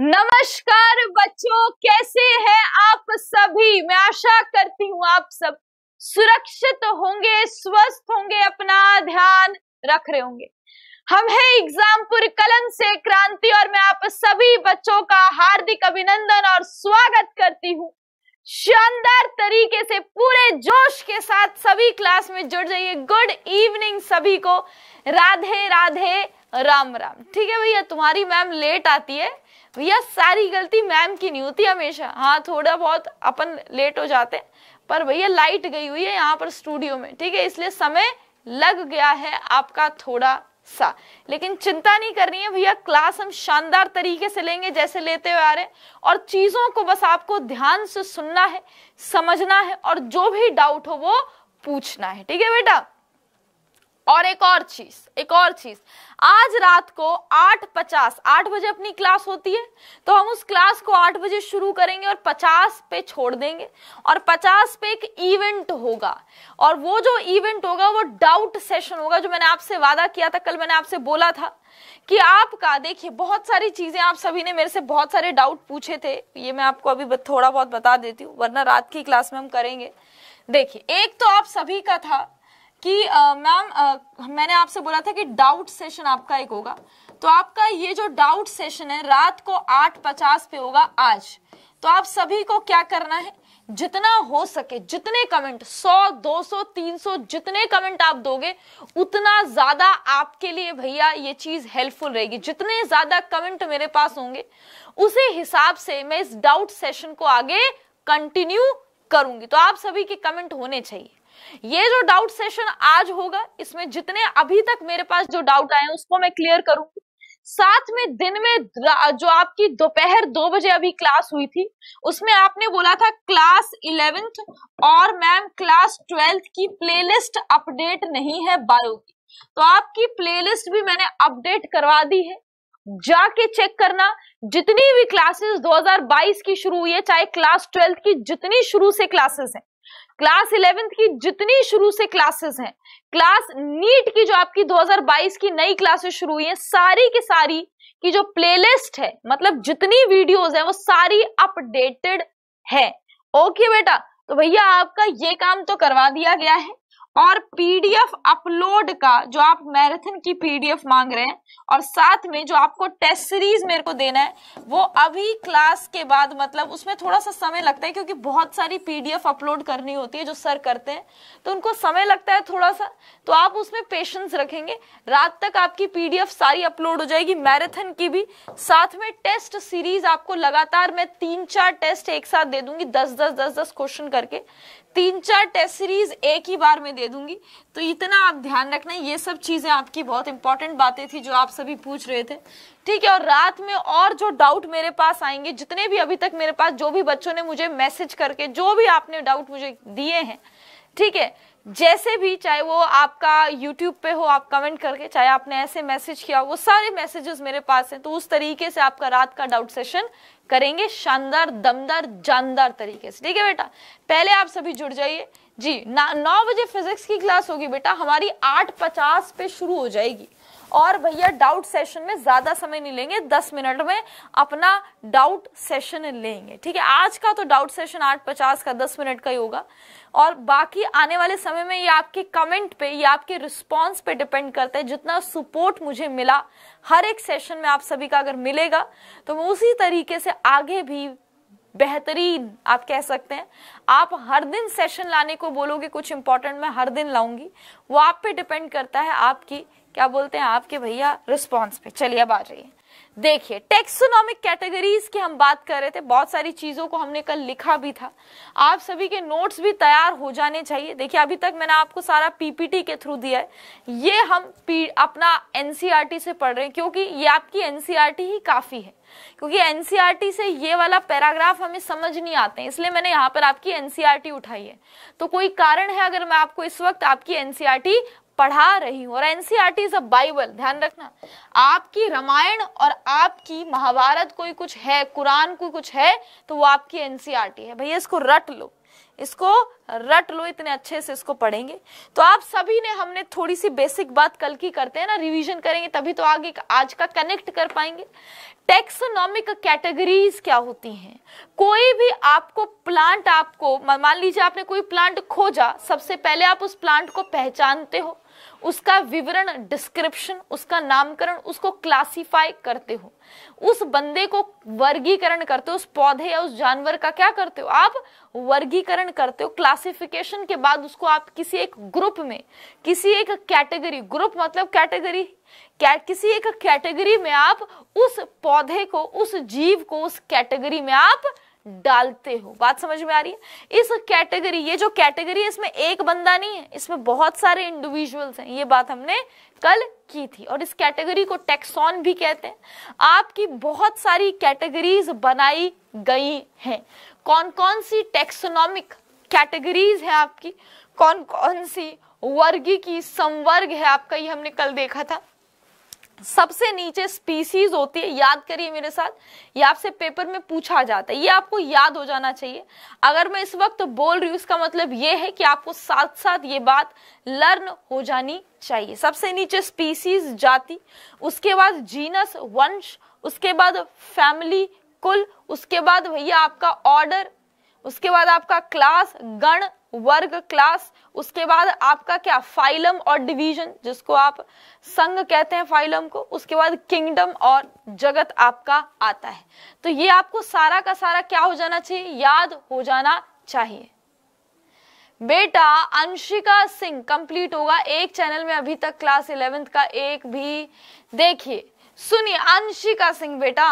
नमस्कार बच्चों कैसे हैं आप सभी मैं आशा करती हूँ आप सब सुरक्षित होंगे स्वस्थ होंगे अपना ध्यान रख रहे होंगे हम है एग्जामपुर कलम से क्रांति और मैं आप सभी बच्चों का हार्दिक अभिनंदन और स्वागत करती हूँ शानदार तरीके से पूरे जोश के साथ सभी क्लास में जुड़ जाइए गुड इवनिंग सभी को राधे राधे राम राम ठीक है भैया तुम्हारी मैम लेट आती है भैया सारी गलती मैम की नहीं होती हमेशा हाँ थोड़ा बहुत अपन लेट हो जाते पर भैया लाइट गई हुई है यहाँ पर स्टूडियो में ठीक है इसलिए समय लग गया है आपका थोड़ा सा लेकिन चिंता नहीं करनी है भैया क्लास हम शानदार तरीके से लेंगे जैसे लेते हुए आ रहे और चीजों को बस आपको ध्यान से सुनना है समझना है और जो भी डाउट हो वो पूछना है ठीक है बेटा और एक और चीज एक और चीज आज रात को आठ पचास आठ बजे अपनी क्लास होती है तो हम उस क्लास को आठ बजे शुरू करेंगे और पचास पे छोड़ देंगे और पचास पे एक इवेंट होगा और वो जो इवेंट होगा वो डाउट सेशन होगा जो मैंने आपसे वादा किया था कल मैंने आपसे बोला था कि आपका देखिए बहुत सारी चीजें आप सभी ने मेरे से बहुत सारे डाउट पूछे थे ये मैं आपको अभी थोड़ा बहुत बता देती हूँ वरना रात की क्लास में हम करेंगे देखिए एक तो आप सभी का था कि मैम मैंने आपसे बोला था कि डाउट सेशन आपका एक होगा तो आपका ये जो डाउट सेशन है रात को आठ पचास पे होगा आज तो आप सभी को क्या करना है जितना हो सके जितने कमेंट 100, 200, 300 जितने कमेंट आप दोगे उतना ज्यादा आपके लिए भैया ये चीज हेल्पफुल रहेगी जितने ज्यादा कमेंट मेरे पास होंगे उसी हिसाब से मैं इस डाउट सेशन को आगे कंटिन्यू करूंगी तो आप सभी के कमेंट होने चाहिए ये जो डाउट सेशन आज होगा इसमें जितने अभी तक मेरे पास जो डाउट आए उसको मैं क्लियर करूंगी साथ में दिन में जो आपकी दोपहर दो बजे अभी क्लास हुई थी उसमें आपने बोला था क्लास इलेवेंथ और मैम क्लास ट्वेल्थ की प्लेलिस्ट अपडेट नहीं है बायो की तो आपकी प्लेलिस्ट भी मैंने अपडेट करवा दी है जाके चेक करना जितनी भी क्लासेस 2022 की शुरू हुई है चाहे क्लास ट्वेल्थ की जितनी शुरू से क्लासेस है क्लास इलेवेंथ की जितनी शुरू से क्लासेस हैं क्लास नीट की जो आपकी 2022 की नई क्लासेस शुरू हुई हैं सारी की सारी की जो प्लेलिस्ट है मतलब जितनी वीडियोस हैं वो सारी अपडेटेड है ओके बेटा तो भैया आपका ये काम तो करवा दिया गया है और पीडीएफ अपलोड का जो आप मैराथन की पीडीएफ मांग रहे हैं और साथ में जो आपको टेस्ट सीरीज मेरे को देना है वो अभी क्लास के बाद मतलब उसमें थोड़ा सा समय लगता है क्योंकि बहुत सारी पीडीएफ अपलोड करनी होती है जो सर करते हैं तो उनको समय लगता है थोड़ा सा तो आप उसमें पेशेंस रखेंगे रात तक आपकी पीडीएफ सारी अपलोड हो जाएगी मैराथन की भी साथ में टेस्ट सीरीज आपको लगातार मैं तीन चार टेस्ट एक साथ दे दूंगी दस दस दस दस क्वेश्चन करके तीन चार टेस्ट सीरीज एक ही बार में दे दूंगी तो इतना आप ध्यान रखना ये सब चीज़ें आपकी बहुत इंपॉर्टेंट बातें थी जो आप सभी पूछ रहे थे ठीक है और रात में और जो डाउट मेरे पास आएंगे जितने भी अभी तक मेरे पास जो भी बच्चों ने मुझे मैसेज करके जो भी आपने डाउट मुझे दिए हैं ठीक है जैसे भी चाहे वो आपका यूट्यूब पे हो आप कमेंट करके चाहे आपने ऐसे मैसेज किया वो सारे मैसेजेस मेरे पास हैं तो उस तरीके से आपका रात का डाउट सेशन करेंगे शानदार दमदार जानदार तरीके से ठीक है बेटा पहले आप सभी जुड़ जाइए जी नौ बजे फिजिक्स की क्लास होगी बेटा हमारी आठ पचास पे शुरू हो जाएगी और भैया डाउट सेशन में ज्यादा समय नहीं लेंगे दस मिनट में अपना डाउट सेशन लेंगे ठीक है आज का तो डाउट सेशन आठ पचास का दस मिनट का ही होगा और बाकी आने वाले समय में ये आपके कमेंट पे ये आपके रिस्पॉन्स पे डिपेंड करता है जितना सपोर्ट मुझे मिला हर एक सेशन में आप सभी का अगर मिलेगा तो मैं उसी तरीके से आगे भी बेहतरीन आप कह सकते हैं आप हर दिन सेशन लाने को बोलोगे कुछ इंपॉर्टेंट मैं हर दिन लाऊंगी वो आप पे डिपेंड करता है आपकी क्या बोलते हैं आपके भैया रिस्पॉन्स पे चलिए अब आ जाइए देखिए टेक्सोनॉमिक कैटेगरीज की हम बात कर रहे थे बहुत सारी चीज़ों को हमने कल लिखा भी था आप सभी के नोट्स भी तैयार हो जाने चाहिए देखिए अभी तक मैंने आपको सारा पीपीटी के थ्रू दिया है ये हम अपना एनसीईआरटी e से पढ़ रहे हैं क्योंकि ये आपकी एनसीईआरटी e ही काफ़ी है क्योंकि एनसीईआरटी e से ये वाला पैराग्राफ हमें समझ नहीं आते हैं इसलिए मैंने यहाँ पर आपकी एनसीईआरटी उठाई है तो कोई कारण है अगर मैं आपको इस वक्त आपकी एनसीईआरटी पढ़ा रही हूँ और एनसीआर इज अ बाइबल ध्यान रखना आपकी रामायण और आपकी महाभारत कोई कुछ है कुरान कोई कुछ है तो वो आपकी एनसीईआरटी e है भैया इसको रट लो इसको रट लो इतने अच्छे से इसको पढ़ेंगे तो आप सभी ने हमने थोड़ी सी बेसिक बात कल की करते हैं ना रिवीजन करेंगे तभी तो आगे आज का कनेक्ट कर पाएंगे टेक्सोनॉमिक कैटेगरीज क्या होती हैं कोई भी आपको प्लांट आपको मान लीजिए आपने कोई प्लांट खोजा सबसे पहले आप उस प्लांट को पहचानते हो उसका विवरण डिस्क्रिप्शन उसका नामकरण उसको क्लासिफाई करते हो उस बंदे को वर्गीकरण करते हो उस पौधे या उस जानवर का क्या करते हो आप वर्गीकरण करते हो क्लासिफिकेशन के बाद उसको आप किसी एक ग्रुप में किसी एक कैटेगरी ग्रुप मतलब कैटेगरी क्या किसी एक कैटेगरी में आप उस पौधे को उस जीव को उस कैटेगरी में आप डालते हो बात समझ में आ रही है इस कैटेगरी ये जो कैटेगरी है इसमें एक बंदा नहीं है इसमें बहुत सारे इंडिविजुअल्स हैं ये बात हमने कल की थी और इस कैटेगरी को टैक्सॉन भी कहते हैं आपकी बहुत सारी कैटेगरीज बनाई गई हैं कौन कौन सी टैक्सोनॉमिक कैटेगरीज है आपकी कौन कौन सी वर्गी की संवर्ग है आपका ये हमने कल देखा था सबसे नीचे स्पीसीज होती है याद करिए मेरे साथ ये आपसे पेपर में पूछा जाता है ये आपको याद हो जाना चाहिए अगर मैं इस वक्त बोल रही हूं इसका मतलब ये है कि आपको साथ साथ ये बात लर्न हो जानी चाहिए सबसे नीचे स्पीसीज जाति उसके बाद जीनस वंश उसके बाद फैमिली कुल उसके बाद भैया आपका ऑर्डर उसके बाद आपका क्लास गण वर्ग क्लास उसके बाद आपका क्या फाइलम और डिवीजन जिसको आप संघ कहते हैं फाइलम को उसके बाद किंगडम और जगत आपका आता है तो ये आपको सारा का सारा क्या हो जाना चाहिए याद हो जाना चाहिए बेटा अंशिका सिंह कंप्लीट होगा एक चैनल में अभी तक क्लास इलेवेंथ का एक भी देखिए सुनिए अंशिका सिंह बेटा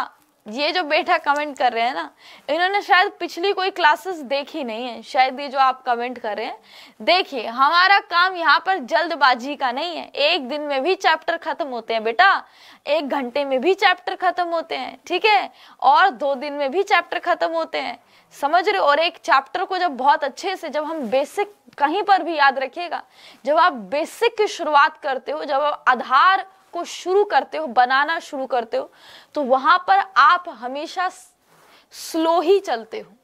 ये जो बेटा कमेंट कर रहे हैं ना इन्होंने शायद पिछली कोई क्लासेस देखी नहीं है शायद ये जो आप कमेंट कर रहे हैं देखिए हमारा काम यहाँ पर जल्दबाजी का नहीं है एक दिन में भी चैप्टर खत्म होते हैं बेटा एक घंटे में भी चैप्टर खत्म होते हैं ठीक है और दो दिन में भी चैप्टर खत्म होते हैं समझ रहे और एक चैप्टर को जब बहुत अच्छे से जब हम बेसिक कहीं पर भी याद रखिएगा जब आप बेसिक की शुरुआत करते हो जब आधार को शुरू करते हो बनाना शुरू करते हो तो वहां पर आप हमेशा स्लो ही चलते हो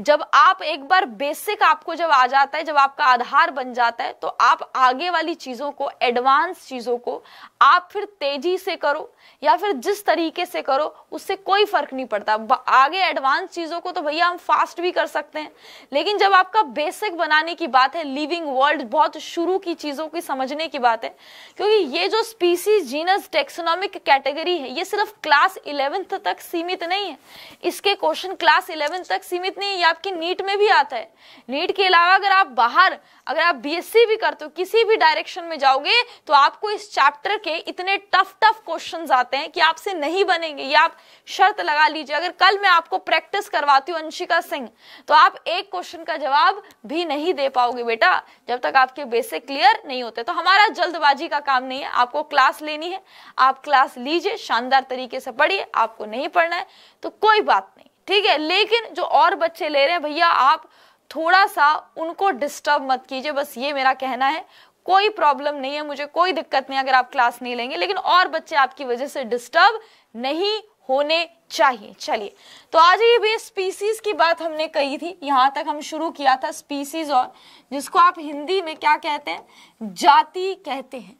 जब आप एक बार बेसिक आपको जब आ जाता है जब आपका आधार बन जाता है तो आप आगे वाली चीज़ों को एडवांस चीज़ों को आप फिर तेजी से करो या फिर जिस तरीके से करो उससे कोई फर्क नहीं पड़ता आगे एडवांस चीज़ों को तो भैया हम फास्ट भी कर सकते हैं लेकिन जब आपका बेसिक बनाने की बात है लिविंग वर्ल्ड बहुत शुरू की चीज़ों की समझने की बात है क्योंकि ये जो स्पीसीज जीनस टेक्सोनॉमिक कैटेगरी है ये सिर्फ क्लास इलेवेंथ तक सीमित नहीं है इसके क्वेश्चन क्लास इलेवेंथ तक सीमित नहीं है आपकी नीट में भी आता है नीट के अलावा अगर आप बाहर अगर आप बीएससी भी करते हो किसी भी डायरेक्शन में जाओगे तो आपको इस चैप्टर के इतने टफ टफ क्वेश्चन आते हैं कि आपसे नहीं बनेंगे ये आप शर्त लगा लीजिए अगर कल मैं आपको प्रैक्टिस करवाती हूँ अंशिका सिंह तो आप एक क्वेश्चन का जवाब भी नहीं दे पाओगे बेटा जब तक आपके बेसिक क्लियर नहीं होते तो हमारा जल्दबाजी का काम नहीं है आपको क्लास लेनी है आप क्लास लीजिए शानदार तरीके से पढ़िए आपको नहीं पढ़ना है तो कोई बात नहीं ठीक है लेकिन जो और बच्चे ले रहे हैं भैया आप थोड़ा सा उनको डिस्टर्ब मत कीजिए बस ये मेरा कहना है कोई प्रॉब्लम नहीं है मुझे कोई दिक्कत नहीं अगर आप क्लास नहीं लेंगे लेकिन और बच्चे आपकी वजह से डिस्टर्ब नहीं होने चाहिए चलिए तो आज ये भी स्पीसीज की बात हमने कही थी यहाँ तक हम शुरू किया था स्पीसीज और जिसको आप हिंदी में क्या कहते हैं जाति कहते हैं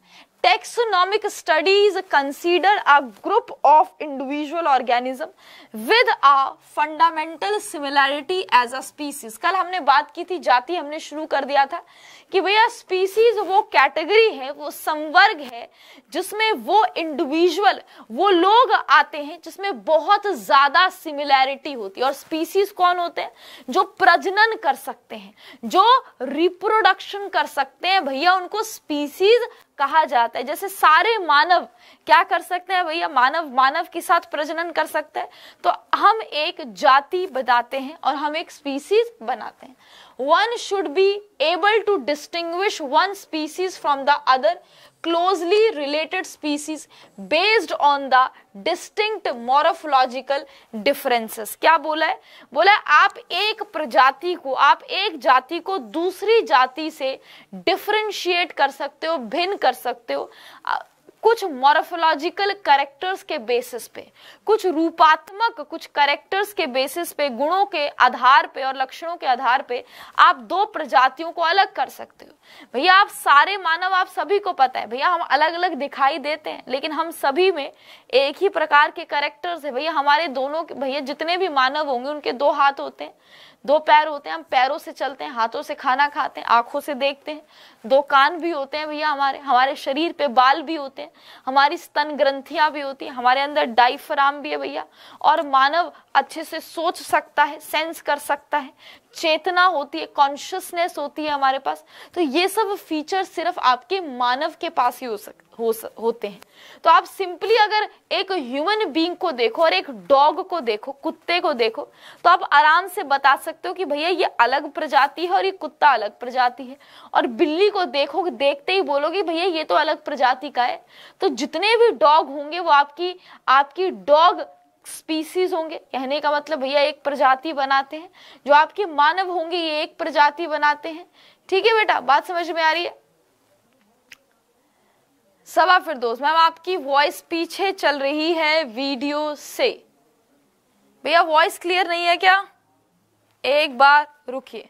taxonomic studies consider a group of individual organism with a fundamental similarity as a species कल हमने बात की थी जाति हमने शुरू कर दिया था कि भैया स्पीसीज वो कैटेगरी है वो संवर्ग है जिसमें वो इंडिविजुअल वो लोग आते हैं जिसमें बहुत ज्यादा सिमिलैरिटी होती है और स्पीसीज कौन होते हैं जो प्रजनन कर सकते हैं जो रिप्रोडक्शन कर सकते हैं भैया उनको स्पीसीज कहा जाता है जैसे सारे मानव क्या कर सकते हैं भैया मानव मानव के साथ प्रजनन कर सकते हैं तो हम एक जाति बताते हैं और हम एक स्पीसीज बनाते हैं one should be able to distinguish one species from the other closely related species based on the distinct morphological differences क्या बोला है बोला है आप एक प्रजाति को आप एक जाति को दूसरी जाति से डिफरेंशिएट कर सकते हो भिन्न कर सकते हो कुछ मोरफोलॉजिकल करेक्टर्स के बेसिस पे कुछ रूपात्मक कुछ करेक्टर्स के बेसिस पे गुणों के आधार पे और लक्षणों के आधार पे आप दो प्रजातियों को अलग कर सकते हो भैया आप सारे मानव आप सभी को पता है भैया हम अलग अलग दिखाई देते हैं लेकिन हम सभी में एक ही प्रकार के करेक्टर्स है भैया हमारे दोनों भैया जितने भी मानव होंगे उनके दो हाथ होते हैं दो पैर होते हैं हम पैरों से चलते हैं हाथों से खाना खाते हैं आंखों से देखते हैं दो कान भी होते हैं भैया हमारे हमारे शरीर पे बाल भी होते हैं हमारी स्तन ग्रंथियां भी होती हैं हमारे अंदर डाइफ्राम भी है भैया और मानव अच्छे से सोच सकता है सेंस कर सकता है चेतना होती है कॉन्शियसनेस होती है हमारे पास तो ये सब फीचर सिर्फ आपके मानव के पास ही हो सक हो स, होते हैं तो आप सिंपली अगर एक ह्यूमन बींग को देखो और एक डॉग को देखो कुत्ते को देखो तो आप आराम से बता सकते हो कि भैया ये अलग प्रजाति है और ये कुत्ता अलग प्रजाति है और बिल्ली को देखो देखते ही बोलोगे भैया ये तो अलग प्रजाति का है तो जितने भी डॉग होंगे वो आपकी आपकी डॉग स्पीसीज होंगे कहने का मतलब भैया एक प्रजाति बनाते हैं जो आपके मानव होंगे ये एक प्रजाति बनाते हैं ठीक है बेटा बात समझ में आ रही है फिर दोस्त मैम आपकी वॉइस पीछे चल रही है वीडियो से भैया वॉइस क्लियर नहीं है क्या एक बार रुकिए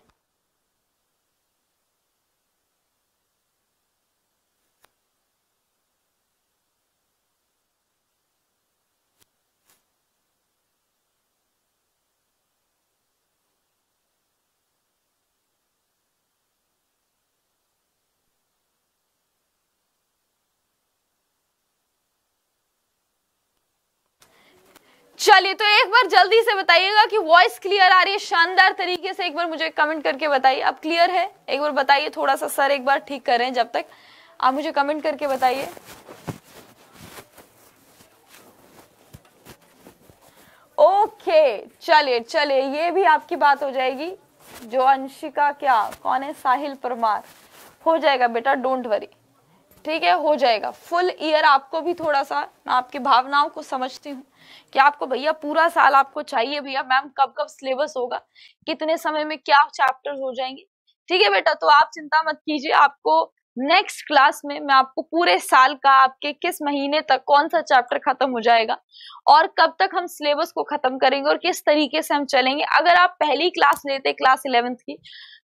चलिए तो एक बार जल्दी से बताइएगा कि वॉइस क्लियर आ रही है शानदार तरीके से एक बार मुझे कमेंट करके बताइए अब क्लियर है एक बार बताइए थोड़ा सा सर एक बार ठीक कर रहे हैं जब तक आप मुझे कमेंट करके बताइए ओके चलिए चलिए ये भी आपकी बात हो जाएगी जो अंशिका क्या कौन है साहिल परमार हो जाएगा बेटा डोंट वरी ठीक है हो जाएगा फुल ईयर आपको भी थोड़ा सा आपकी भावनाओं को समझती हूँ कि आपको भैया पूरा साल आपको चाहिए भैया मैम कब कब सिलेबस होगा कितने समय में क्या चैप्टर हो जाएंगे ठीक है बेटा तो आप चिंता मत कीजिए आपको नेक्स्ट क्लास में मैं आपको पूरे साल का आपके किस महीने तक कौन सा चैप्टर खत्म हो जाएगा और कब तक हम सिलेबस को खत्म करेंगे और किस तरीके से हम चलेंगे अगर आप पहली क्लास लेते क्लास इलेवेंथ की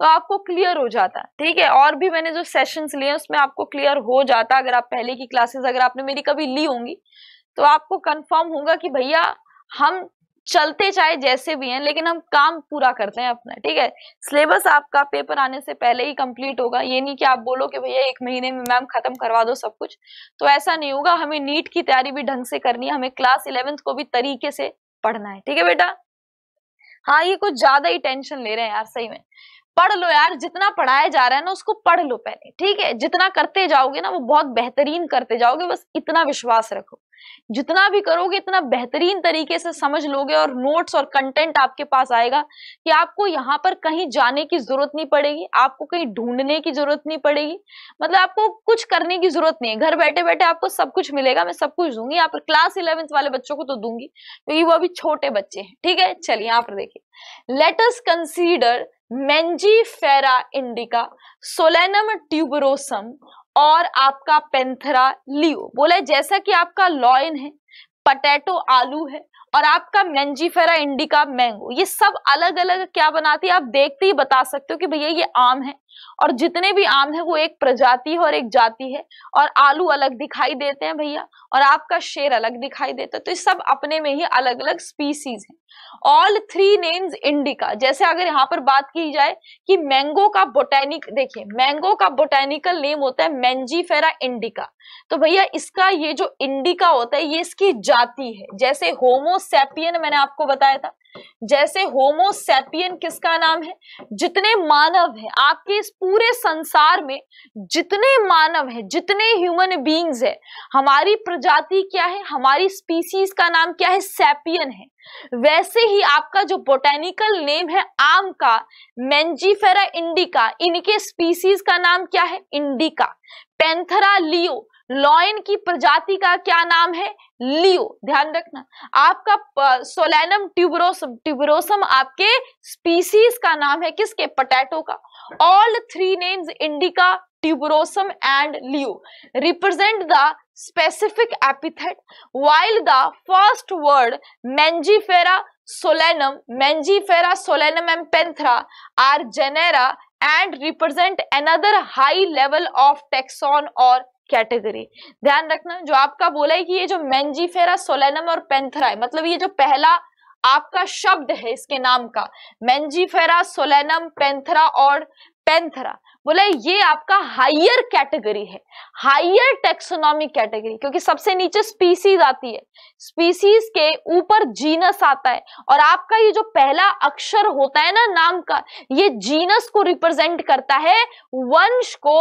तो आपको क्लियर हो जाता ठीक है और भी मैंने जो सेशंस लिए उसमें आपको क्लियर हो जाता अगर आप पहले की क्लासेस अगर आपने मेरी कभी ली होंगी तो आपको कंफर्म होगा कि भैया हम चलते चाहे जैसे भी हैं लेकिन हम काम पूरा करते हैं अपना ठीक है सिलेबस आपका पेपर आने से पहले ही कंप्लीट होगा ये नहीं कि आप बोलो कि भैया एक महीने में मैम खत्म करवा दो सब कुछ तो ऐसा नहीं होगा हमें नीट की तैयारी भी ढंग से करनी है हमें क्लास इलेवेंथ को भी तरीके से पढ़ना है ठीक है बेटा हाँ ये कुछ ज्यादा ही टेंशन ले रहे हैं यार सही में पढ़ लो यार जितना पढ़ाया जा रहा है ना उसको पढ़ लो पहले ठीक है जितना करते जाओगे ना वो बहुत बेहतरीन करते जाओगे बस इतना विश्वास रखो जितना भी करोगे इतना बेहतरीन तरीके से समझ लोगे और नोट्स और कंटेंट आपके पास आएगा कि आपको यहाँ पर कहीं जाने की जरूरत नहीं पड़ेगी आपको कहीं ढूंढने की जरूरत नहीं पड़ेगी मतलब आपको कुछ करने की जरूरत नहीं है घर बैठे बैठे आपको सब कुछ मिलेगा मैं सब कुछ दूंगी यहाँ पर क्लास इलेवेंथ वाले बच्चों को तो दूंगी क्योंकि तो वो अभी छोटे बच्चे हैं ठीक है चलिए यहाँ पर देखिए let's consider Mangifera indica Solanum tuberosum और आपका पेंथरा लियो बोला जैसा कि आपका लॉयन है पटेटो आलू है और आपका मैंजीफेरा इंडिका मैंगो ये सब अलग अलग क्या बनाती है आप देखते ही बता सकते हो कि भैया ये आम है और जितने भी आम है वो एक प्रजाति और एक जाति है और आलू अलग दिखाई देते हैं भैया और आपका शेर अलग दिखाई देता है तो ये सब अपने में ही अलग अलग स्पीसीज है ऑल थ्री नेम्स इंडिका जैसे अगर यहाँ पर बात की जाए कि मैंगो का बोटेनिक देखिए मैंगो का बोटेनिकल नेम होता है मैंजीफेरा इंडिका तो भैया इसका ये जो इंडिका होता है ये इसकी जाति है जैसे होमोसेपियन मैंने आपको बताया था जैसे होमोसेपियन किसका नाम है जितने मानव हैं आपके इस पूरे संसार में जितने मानव हैं जितने ह्यूमन बीइंग्स हैं हमारी प्रजाति क्या है हमारी स्पीसीज का नाम क्या है सेपियन है वैसे ही आपका जो बोटेनिकल नेम है आम का मेंजीफेरा इंडिका इनके स्पीसीज का नाम क्या है इंडिका पेंथरा लियो लॉयन की प्रजाति का क्या नाम है लियो ध्यान रखना आपका सोलेनम ट्यूबरोसम ट्यूबरोसम आपके स्पीसीज का नाम है किसके पटेटो का all three names indica tuberosum and leo represent the specific epithet while the first word Mangifera Solanum Mangifera Solanum M Panthera are genera and represent another high level of taxon और category ध्यान रखना जो आपका बोला है कि ये जो मैंजीफेरा सोलेनम और पेंथरा है मतलब ये जो पहला आपका शब्द है इसके नाम का मैंजीफेरा सोलेनम पेंथरा और पेंथरा बोला ये आपका हाइयर कैटेगरी है हाइयर टेक्सोनॉमिक कैटेगरी क्योंकि सबसे नीचे स्पीसीज आती है स्पीसीज के ऊपर जीनस आता है और आपका ये जो पहला अक्षर होता है ना नाम का ये जीनस को रिप्रेजेंट करता है वंश को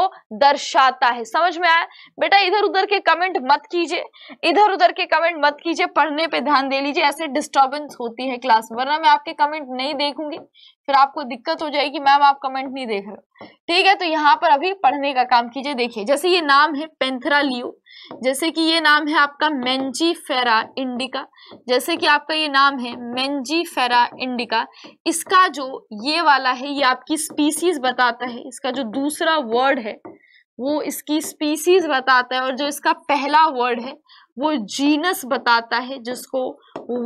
दर्शाता है समझ में आया बेटा इधर उधर के कमेंट मत कीजिए इधर उधर के कमेंट मत कीजिए पढ़ने पर ध्यान दे लीजिए ऐसे डिस्टर्बेंस होती है क्लास में वरना मैं आपके कमेंट नहीं देखूंगी फिर आपको दिक्कत हो जाएगी मैम आप कमेंट नहीं देख रहे ठीक है तो यहाँ पर अभी पढ़ने का काम कीजिए देखिए जैसे ये नाम है पेंथरा लियो जैसे कि ये नाम है आपका मेंजी फेरा इंडिका जैसे कि आपका ये नाम है मेंजी फेरा इंडिका इसका जो ये वाला है ये आपकी स्पीसीज बताता है इसका जो दूसरा वर्ड है वो इसकी स्पीसीज बताता है और जो इसका पहला वर्ड है वो जीनस बताता है जिसको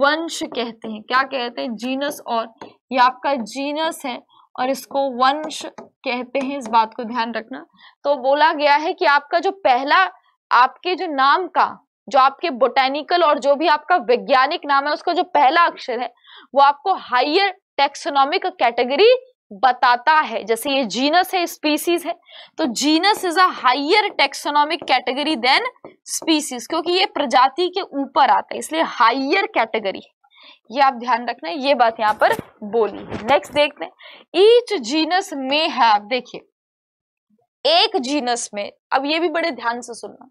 वंश कहते हैं क्या कहते हैं जीनस और ये आपका जीनस है और इसको वंश कहते हैं इस बात को ध्यान रखना तो बोला गया है कि आपका जो पहला आपके जो नाम का जो आपके बोटेनिकल और जो भी आपका वैज्ञानिक नाम है उसका जो पहला अक्षर है वो आपको हाइयर टेक्सोनॉमिक कैटेगरी बताता है जैसे ये जीनस है स्पीसीज है तो genus is a higher taxonomic category than species क्योंकि ये प्रजाति के ऊपर आता है इसलिए हाइयर कैटेगरी है ये आप ध्यान रखना ये बात यहां पर बोली नेक्स्ट देखते हैं ईच जीनस में है देखिए एक जीनस में अब ये भी बड़े ध्यान से सुनना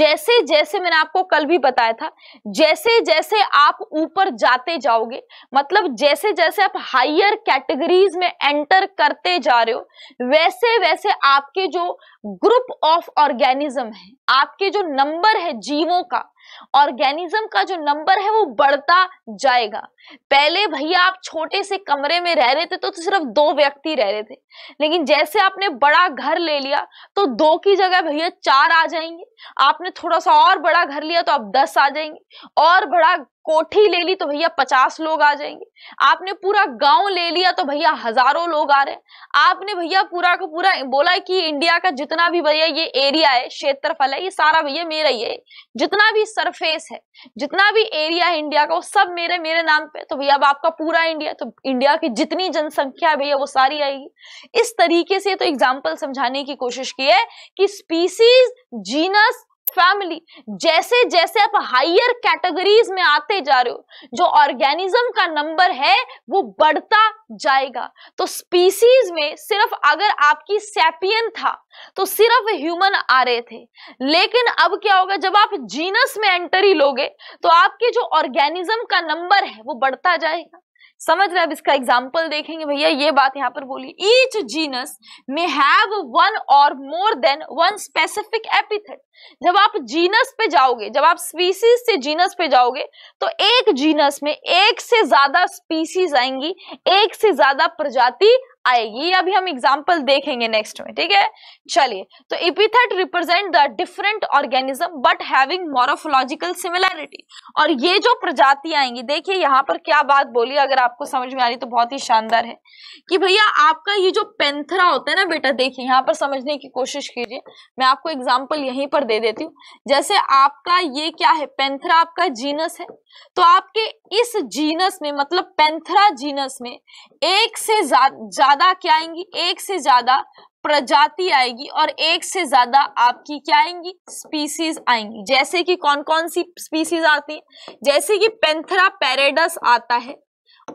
जैसे जैसे मैंने आपको कल भी बताया था जैसे जैसे आप ऊपर जाते जाओगे मतलब जैसे जैसे आप हायर कैटेगरीज में एंटर करते जा रहे हो वैसे वैसे आपके जो ग्रुप ऑफ ऑर्गेनिज्म है आपके जो नंबर है जीवों का ऑर्गेनिज्म का जो नंबर है वो बढ़ता जाएगा पहले भैया आप छोटे से कमरे में रह रहे थे तो, तो सिर्फ दो व्यक्ति रह रहे थे लेकिन जैसे आपने बड़ा घर ले लिया तो दो की जगह भैया चार आ जाएंगे आपने थोड़ा सा और बड़ा घर लिया तो आप दस आ जाएंगे और बड़ा कोठी ले ली तो भैया पचास लोग आ जाएंगे आपने पूरा गांव ले लिया तो भैया हजारों लोग आ रहे हैं आपने भैया पूरा का पूरा बोला कि इंडिया का जितना भी भैया ये एरिया है क्षेत्रफल है ये सारा भैया मेरा ही है जितना भी सरफेस है जितना भी एरिया है इंडिया का वो सब मेरे मेरे नाम पे तो भैया अब आपका पूरा इंडिया तो इंडिया की जितनी जनसंख्या है भैया वो सारी आएगी इस तरीके से तो एग्जाम्पल समझाने की कोशिश की है कि स्पीसीज जीनस फैमिली जैसे जैसे आप हायर कैटेगरीज में आते जा रहे हो जो ऑर्गेनिज्म का नंबर है वो बढ़ता जाएगा तो स्पीसीज में सिर्फ अगर आपकी सेपियन था तो सिर्फ ह्यूमन आ रहे थे लेकिन अब क्या होगा जब आप जीनस में एंट्री लोगे तो आपके जो ऑर्गेनिज्म का नंबर है वो बढ़ता जाएगा समझ रहे अब इसका एग्जाम्पल देखेंगे भैया ये बात यहाँ पर बोली ईच जीनस में हैव वन और more than one specific epithet जब आप जीनस पे जाओगे जब आप स्पीसीज से जीनस पे जाओगे तो एक जीनस में एक से ज्यादा स्पीसीज आएंगी एक से ज्यादा प्रजाति आएगी ये अभी हम एग्जाम्पल देखेंगे नेक्स्ट में ठीक है चलिए तो epithet represent the different organism but having morphological similarity और ये जो प्रजाति आएंगी देखिए यहाँ पर क्या बात बोली अगर आपको समझ में आ रही तो बहुत ही शानदार है कि भैया आपका ये जो पेंथरा होता है ना बेटा देखिए यहाँ पर समझने की कोशिश कीजिए मैं आपको एग्जाम्पल यहीं पर दे देती हूँ जैसे आपका ये क्या है पेंथरा आपका जीनस है तो आपके इस जीनस में मतलब पेंथरा जीनस में एक से ज्यादा ज्यादा क्या आएंगी एक से ज्यादा प्रजाति आएगी और एक से ज्यादा आपकी क्या आएंगी स्पीसीज आएंगी जैसे कि कौन कौन सी स्पीसीज आती है जैसे कि पेंथरा पेरेडस आता है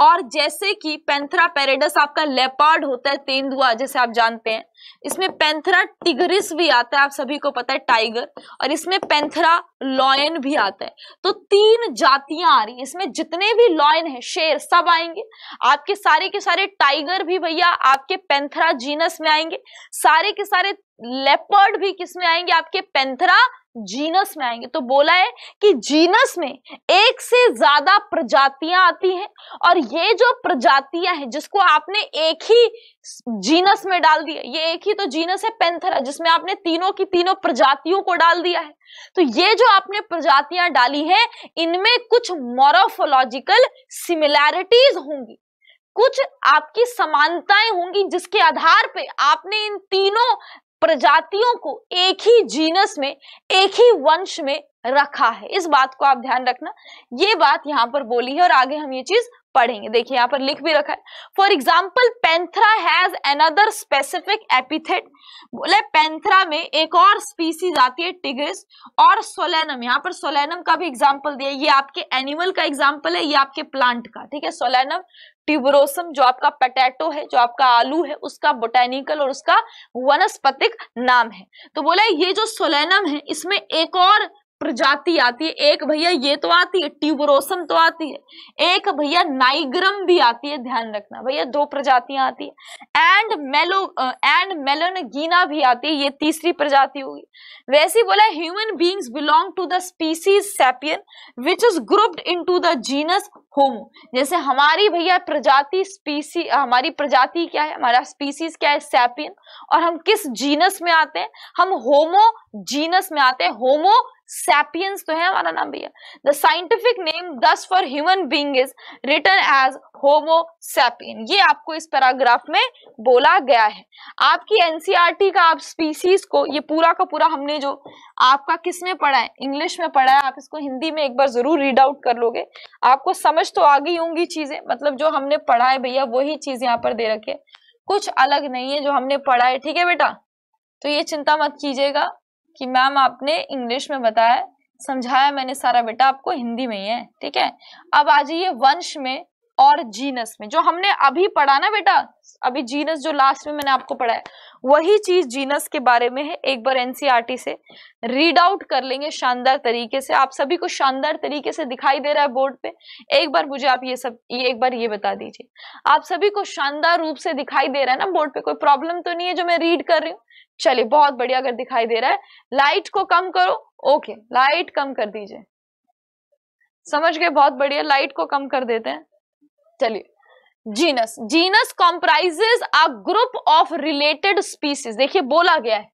और जैसे कि पेंथरा पेरेडस आपका लेपार्ड होता है तेंदुआ जैसे आप जानते हैं इसमें पेंथरा टिगरिस भी आता है आप सभी को पता है टाइगर और इसमें पेंथरा लॉयन भी आता है तो तीन जातियां आ रही है इसमें जितने भी लॉयन है शेर सब आएंगे आपके सारे के सारे टाइगर भी भैया आपके पेंथरा जीनस में आएंगे सारे के सारे लेपर्ड भी किसमें आएंगे आपके पेंथरा जीनस में आएंगे तो बोला है कि जीनस में एक से ज्यादा प्रजातियां आती हैं और ये जो प्रजातियां हैं जिसको आपने एक ही जीनस में डाल दिया ये एक ही तो जीनस है पेंथरा जिसमें आपने तीनों की तीनों प्रजातियों को डाल दिया है तो ये जो आपने प्रजातियां डाली है इनमें कुछ मोरफोलॉजिकल सिमिलैरिटीज होंगी कुछ आपकी समानताएं होंगी जिसके आधार पे आपने इन तीनों प्रजातियों को एक ही जीनस में एक ही वंश में रखा है इस बात को आप ध्यान रखना ये बात यहां पर बोली है और आगे हम ये चीज पढ़ेंगे देखिए यहाँ पर लिख भी रखा है for example Panthera has another specific epithet बोले पेंथरा में एक और स्पीसीज आती है टिग्रिस और सोलेनम यहाँ पर सोलेनम का भी एग्जाम्पल दिया ये आपके एनिमल का एग्जाम्पल है ये आपके प्लांट का ठीक है सोलेनम ट्यूबरोसम जो आपका पटेटो है जो आपका आलू है उसका बोटेनिकल और उसका वनस्पतिक नाम है तो बोला ये जो सोलेनम है इसमें एक और प्रजाति आती है एक भैया ये तो आती है ट्यूबरोसम तो आती है एक भैया नाइग्रम भी आती है ध्यान रखना भैया दो प्रजातियां आती है एंड मेलो एंड मेलोनगीना भी आती है ये तीसरी प्रजाति होगी वैसे बोला human beings belong to the species sapien which is grouped into the genus Homo जैसे हमारी भैया प्रजाति स्पीसी हमारी प्रजाति क्या है हमारा स्पीसीज क्या है सेपियन और हम किस जीनस में आते हैं हम होमो जीनस में आते हैं होमो सैपियंस तो है हमारा नाम भैया the scientific name this for human being is written as Homo sapien ये आपको इस पैराग्राफ में बोला गया है आपकी एनसीईआरटी e का आप स्पीसीज को ये पूरा का पूरा हमने जो आपका किस में पढ़ा है इंग्लिश में पढ़ा है आप इसको हिंदी में एक बार जरूर रीड आउट कर लोगे आपको समझ तो आ गई होंगी चीजें मतलब जो हमने पढ़ा है भैया वही चीज यहाँ पर दे रखी है कुछ अलग नहीं है जो हमने पढ़ा है ठीक है बेटा तो ये चिंता मत कीजिएगा कि मैम आपने इंग्लिश में बताया समझाया मैंने सारा बेटा आपको हिंदी में ही है ठीक है अब आ जाइए वंश में और जीनस में जो हमने अभी पढ़ा ना बेटा अभी जीनस जो लास्ट में मैंने आपको पढ़ा है वही चीज जीनस के बारे में है एक बार एनसीईआरटी e से रीड आउट कर लेंगे शानदार तरीके से आप सभी को शानदार तरीके से दिखाई दे रहा है बोर्ड पे एक बार मुझे आप ये सब ये एक बार ये बता दीजिए आप सभी को शानदार रूप से दिखाई दे रहा है ना बोर्ड पे कोई प्रॉब्लम तो नहीं है जो मैं रीड कर रही हूँ चलिए बहुत बढ़िया अगर दिखाई दे रहा है लाइट को कम करो ओके लाइट कम कर दीजिए समझ गए बहुत बढ़िया लाइट को कम कर देते हैं चलिए genus genus comprises a group of related species देखिए बोला गया है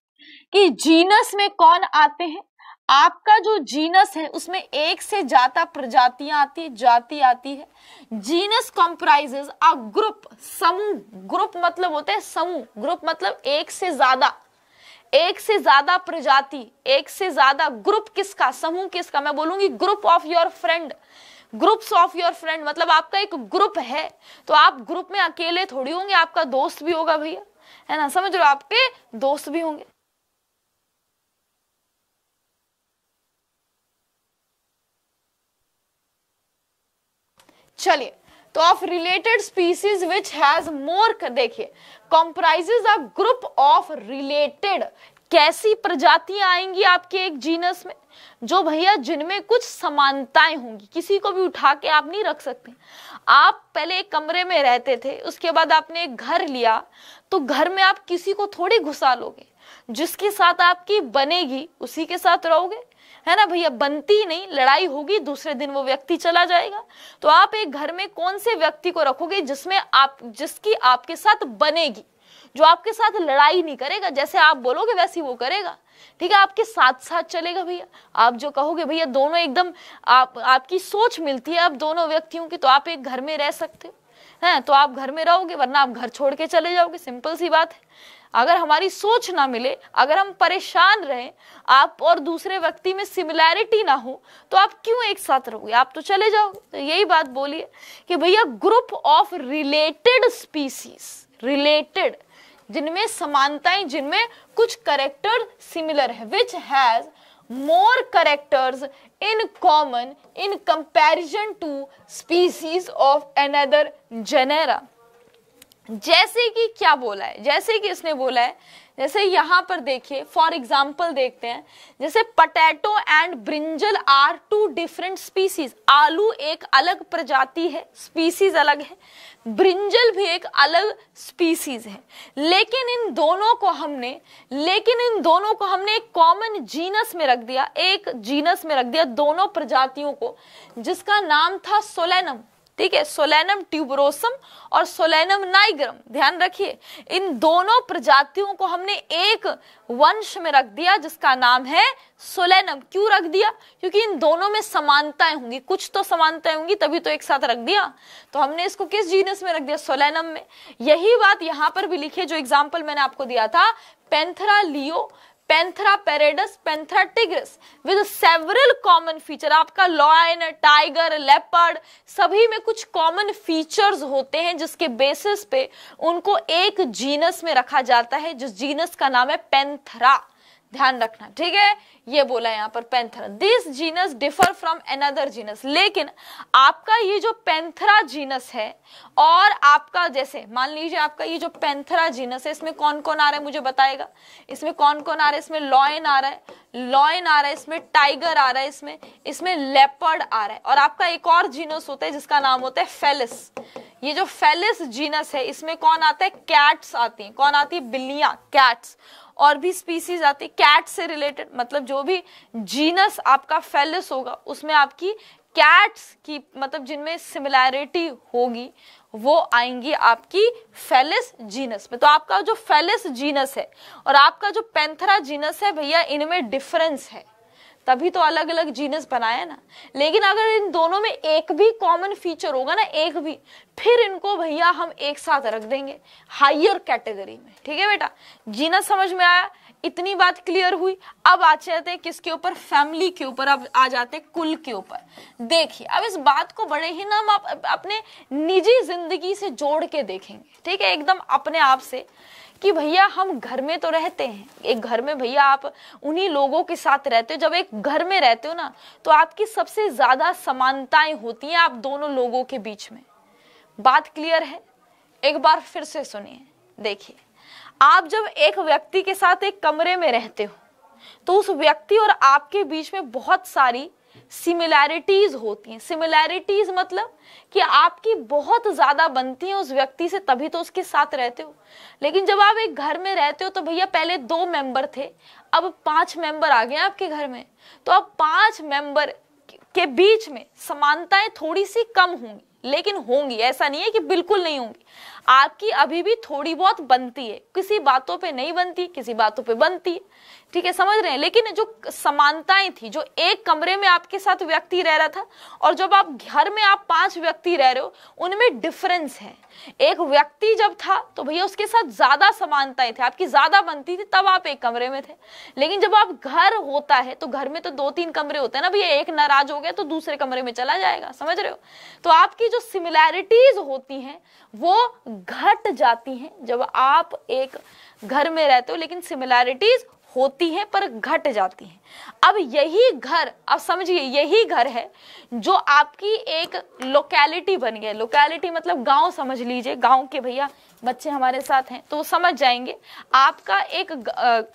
कि जीनस में कौन आते हैं आपका जो जीनस है उसमें एक से ज्यादा प्रजातियां आती है जाति आती है जीनस कॉम्प्राइजेज अ ग्रुप समूह ग्रुप मतलब होते हैं समूह ग्रुप मतलब एक से ज्यादा एक से ज्यादा प्रजाति एक से ज्यादा ग्रुप किसका समूह किसका मैं बोलूंगी group of your friend groups of your friend मतलब आपका एक ग्रुप है तो आप ग्रुप में अकेले थोड़ी होंगे आपका दोस्त भी होगा भैया है ना समझ लो आपके दोस्त भी होंगे चलिए तो of related species which has more देखिए comprises a group of related कैसी प्रजातियां आएंगी आपके एक जीनस में जो भैया जिनमें कुछ समानताएं होंगी किसी को भी उठा के आप नहीं रख सकते आप पहले एक कमरे में रहते थे उसके बाद आपने एक घर लिया तो घर में आप किसी को थोड़ी घुसा लोगे जिसके साथ आपकी बनेगी उसी के साथ रहोगे है ना भैया बनती नहीं लड़ाई होगी दूसरे दिन वो व्यक्ति चला जाएगा तो आप एक घर में कौन से व्यक्ति को रखोगे जिसमें आप जिसकी आपके साथ बनेगी जो आपके साथ लड़ाई नहीं करेगा जैसे आप बोलोगे वैसे वो करेगा ठीक है आपके साथ साथ चलेगा भैया आप जो कहोगे भैया दोनों एकदम आप आपकी सोच मिलती है आप दोनों व्यक्तियों की तो आप एक घर में रह सकते हो हैं तो आप घर में रहोगे वरना आप घर छोड़ के चले जाओगे सिंपल सी बात है अगर हमारी सोच ना मिले अगर हम परेशान रहें आप और दूसरे व्यक्ति में सिमिलैरिटी ना हो तो आप क्यों एक साथ रहोगे आप तो चले जाओगे तो यही बात बोलिए कि भैया group of related species related जिनमें समानताएं जिनमें कुछ करेक्टर सिमिलर है which has more characters in common in comparison to species of another genera जैसे कि क्या बोला है जैसे कि इसने बोला है जैसे यहां पर देखिए फॉर एग्जाम्पल देखते हैं जैसे potato and brinjal are two different species आलू एक अलग प्रजाति है स्पीसीज अलग है ब्रिंजल भी एक अलग स्पीसीज है लेकिन इन दोनों को हमने लेकिन इन दोनों को हमने एक कॉमन जीनस में रख दिया एक जीनस में रख दिया दोनों प्रजातियों को जिसका नाम था सोलेनम ठीक है सोलेनम ट्यूबरोसम और सोलेनम नाइग्रम ध्यान रखिए इन दोनों प्रजातियों को हमने एक वंश में रख दिया जिसका नाम है सोलेनम क्यों रख दिया क्योंकि इन दोनों में समानताएं होंगी कुछ तो समानताएं होंगी तभी तो एक साथ रख दिया तो हमने इसको किस जीनस में रख दिया सोलेनम में यही बात यहां पर भी लिखी जो एग्जाम्पल मैंने आपको दिया था Panthera leo Panthera pardus Panthera tigris with several common feature आपका लॉयन टाइगर लेपर्ड सभी में कुछ कॉमन फीचर्स होते हैं जिसके बेसिस पे उनको एक जीनस में रखा जाता है जिस जीनस का नाम है पेंथरा ध्यान रखना ठीक है ये बोला यहाँ पर Panthera this genus differ from another genus लेकिन आपका ये जो पेंथरा जीनस है और आपका जैसे मान लीजिए आपका ये जो पेंथरा जीनस है इसमें कौन कौन आ रहा है मुझे बताएगा इसमें कौन कौन आ रहा है इसमें लॉयन आ रहा है लॉयन आ रहा है इसमें टाइगर आ रहा है इसमें इसमें लेपर्ड आ रहा है और आपका एक और जीनस होता है जिसका नाम होता है फेलिस ये जो फेलिस जीनस है इसमें कौन आता है कैट्स आती हैं कौन आती है बिल्लियां कैट्स और भी स्पीसीज आती है कैट से रिलेटेड मतलब जो भी जीनस आपका फेलिस होगा उसमें आपकी कैट्स की मतलब जिनमें सिमिलैरिटी होगी वो आएंगी आपकी फेलिस जीनस में तो आपका जो फेलिस जीनस है और आपका जो पेंथरा जीनस है भैया इनमें डिफरेंस है तभी तो अलग अलग जीनस बनाया ना लेकिन अगर इन दोनों में एक भी कॉमन फीचर होगा ना एक भी फिर इनको भैया हम एक साथ रख देंगे हायर कैटेगरी में ठीक है बेटा जीनस समझ में आया इतनी बात क्लियर हुई अब आ जाते हैं किसके ऊपर फैमिली के ऊपर अब आ जाते हैं कुल के ऊपर देखिए अब इस बात को बड़े ही ना हम अपने निजी जिंदगी से जोड़ के देखेंगे ठीक है एकदम अपने आप से कि भैया हम घर में तो रहते हैं एक घर में भैया आप उन्हीं लोगों के साथ रहते हो जब एक घर में रहते हो ना तो आपकी सबसे ज़्यादा समानताएं होती हैं आप दोनों लोगों के बीच में बात क्लियर है एक बार फिर से सुनिए देखिए आप जब एक व्यक्ति के साथ एक कमरे में रहते हो तो उस व्यक्ति और आपके बीच में बहुत सारी सिमिलैरिटीज होती हैं सिमिलैरिटीज मतलब कि आपकी बहुत ज़्यादा बनती हैं उस व्यक्ति से तभी तो उसके साथ रहते हो लेकिन जब आप एक घर में रहते हो तो भैया पहले दो मेंबर थे अब पांच मेंबर आ गए आपके घर में तो अब पांच मेंबर के बीच में समानताएं थोड़ी सी कम होंगी लेकिन होंगी ऐसा नहीं है कि बिल्कुल नहीं होंगी आपकी अभी भी थोड़ी बहुत बनती है किसी बातों पे नहीं बनती किसी बातों पे बनती है ठीक है समझ रहे हैं लेकिन जो समानताएं थी जो एक कमरे में आपके साथ व्यक्ति रह रहा था और जब आप घर में आप पांच व्यक्ति रह रहे हो उनमें डिफरेंस है एक व्यक्ति जब था तो भैया उसके साथ ज्यादा समानताएं थी आपकी ज्यादा बनती थी तब आप एक कमरे में थे लेकिन जब आप घर होता है तो घर में तो दो तीन कमरे होते हैं ना भैया एक नाराज हो गया तो दूसरे कमरे में चला जाएगा समझ रहे हो तो आपकी जो सिमिलैरिटीज होती हैं वो घट जाती हैं जब आप एक घर में रहते हो लेकिन सिमिलैरिटीज होती हैं पर घट जाती हैं अब यही घर अब समझिए यही घर है जो आपकी एक लोकेलिटी बन गया लोकेलिटी मतलब गांव समझ लीजिए गांव के भैया बच्चे हमारे साथ हैं तो वो समझ जाएंगे आपका एक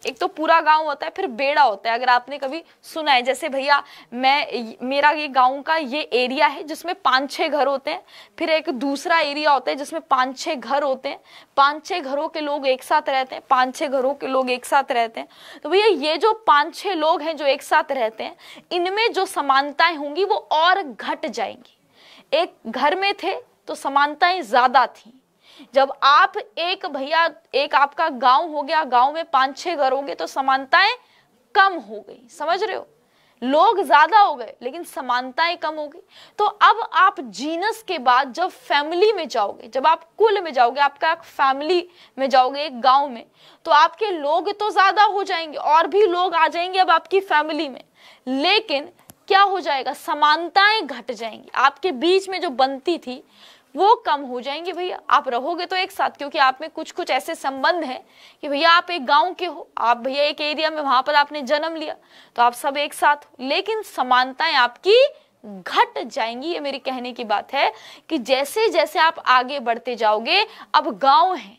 एक तो पूरा गांव होता है फिर बेड़ा होता है अगर आपने कभी सुना है जैसे भैया मैं मेरा ये गांव का ये एरिया है जिसमें पाँच छः घर होते हैं फिर एक दूसरा एरिया होता है जिसमें पाँच छः घर होते हैं पाँच छः घरों के लोग एक साथ रहते हैं पाँच छः घरों के लोग एक साथ रहते हैं तो भैया ये जो पाँच छः लोग हैं जो एक साथ रहते हैं इनमें जो समानताएं होंगी वो और घट जाएंगी एक घर में थे तो समानताएं ज़्यादा थी जब आप एक भैया एक आपका गांव हो गया गांव में पांच छह घर होंगे तो समानताएं कम हो गई समझ रहे हो लोग ज्यादा हो गए लेकिन समानताएं कम हो गई तो अब आप जीनस के बाद जब फैमिली में जाओगे जब आप कुल में जाओगे आपका फैमिली में जाओगे एक गांव में तो आपके लोग तो ज्यादा हो जाएंगे और भी लोग आ जाएंगे अब आपकी फैमिली में लेकिन क्या हो जाएगा समानताएं घट जाएंगी आपके बीच में जो बनती थी वो कम हो जाएंगे भैया आप रहोगे तो एक साथ क्योंकि आप में कुछ कुछ ऐसे संबंध हैं कि भैया आप एक गांव के हो आप भैया एक एरिया में वहां पर आपने जन्म लिया तो आप सब एक साथ हो लेकिन समानताएं आपकी घट जाएंगी ये मेरी कहने की बात है कि जैसे जैसे आप आगे बढ़ते जाओगे अब गांव है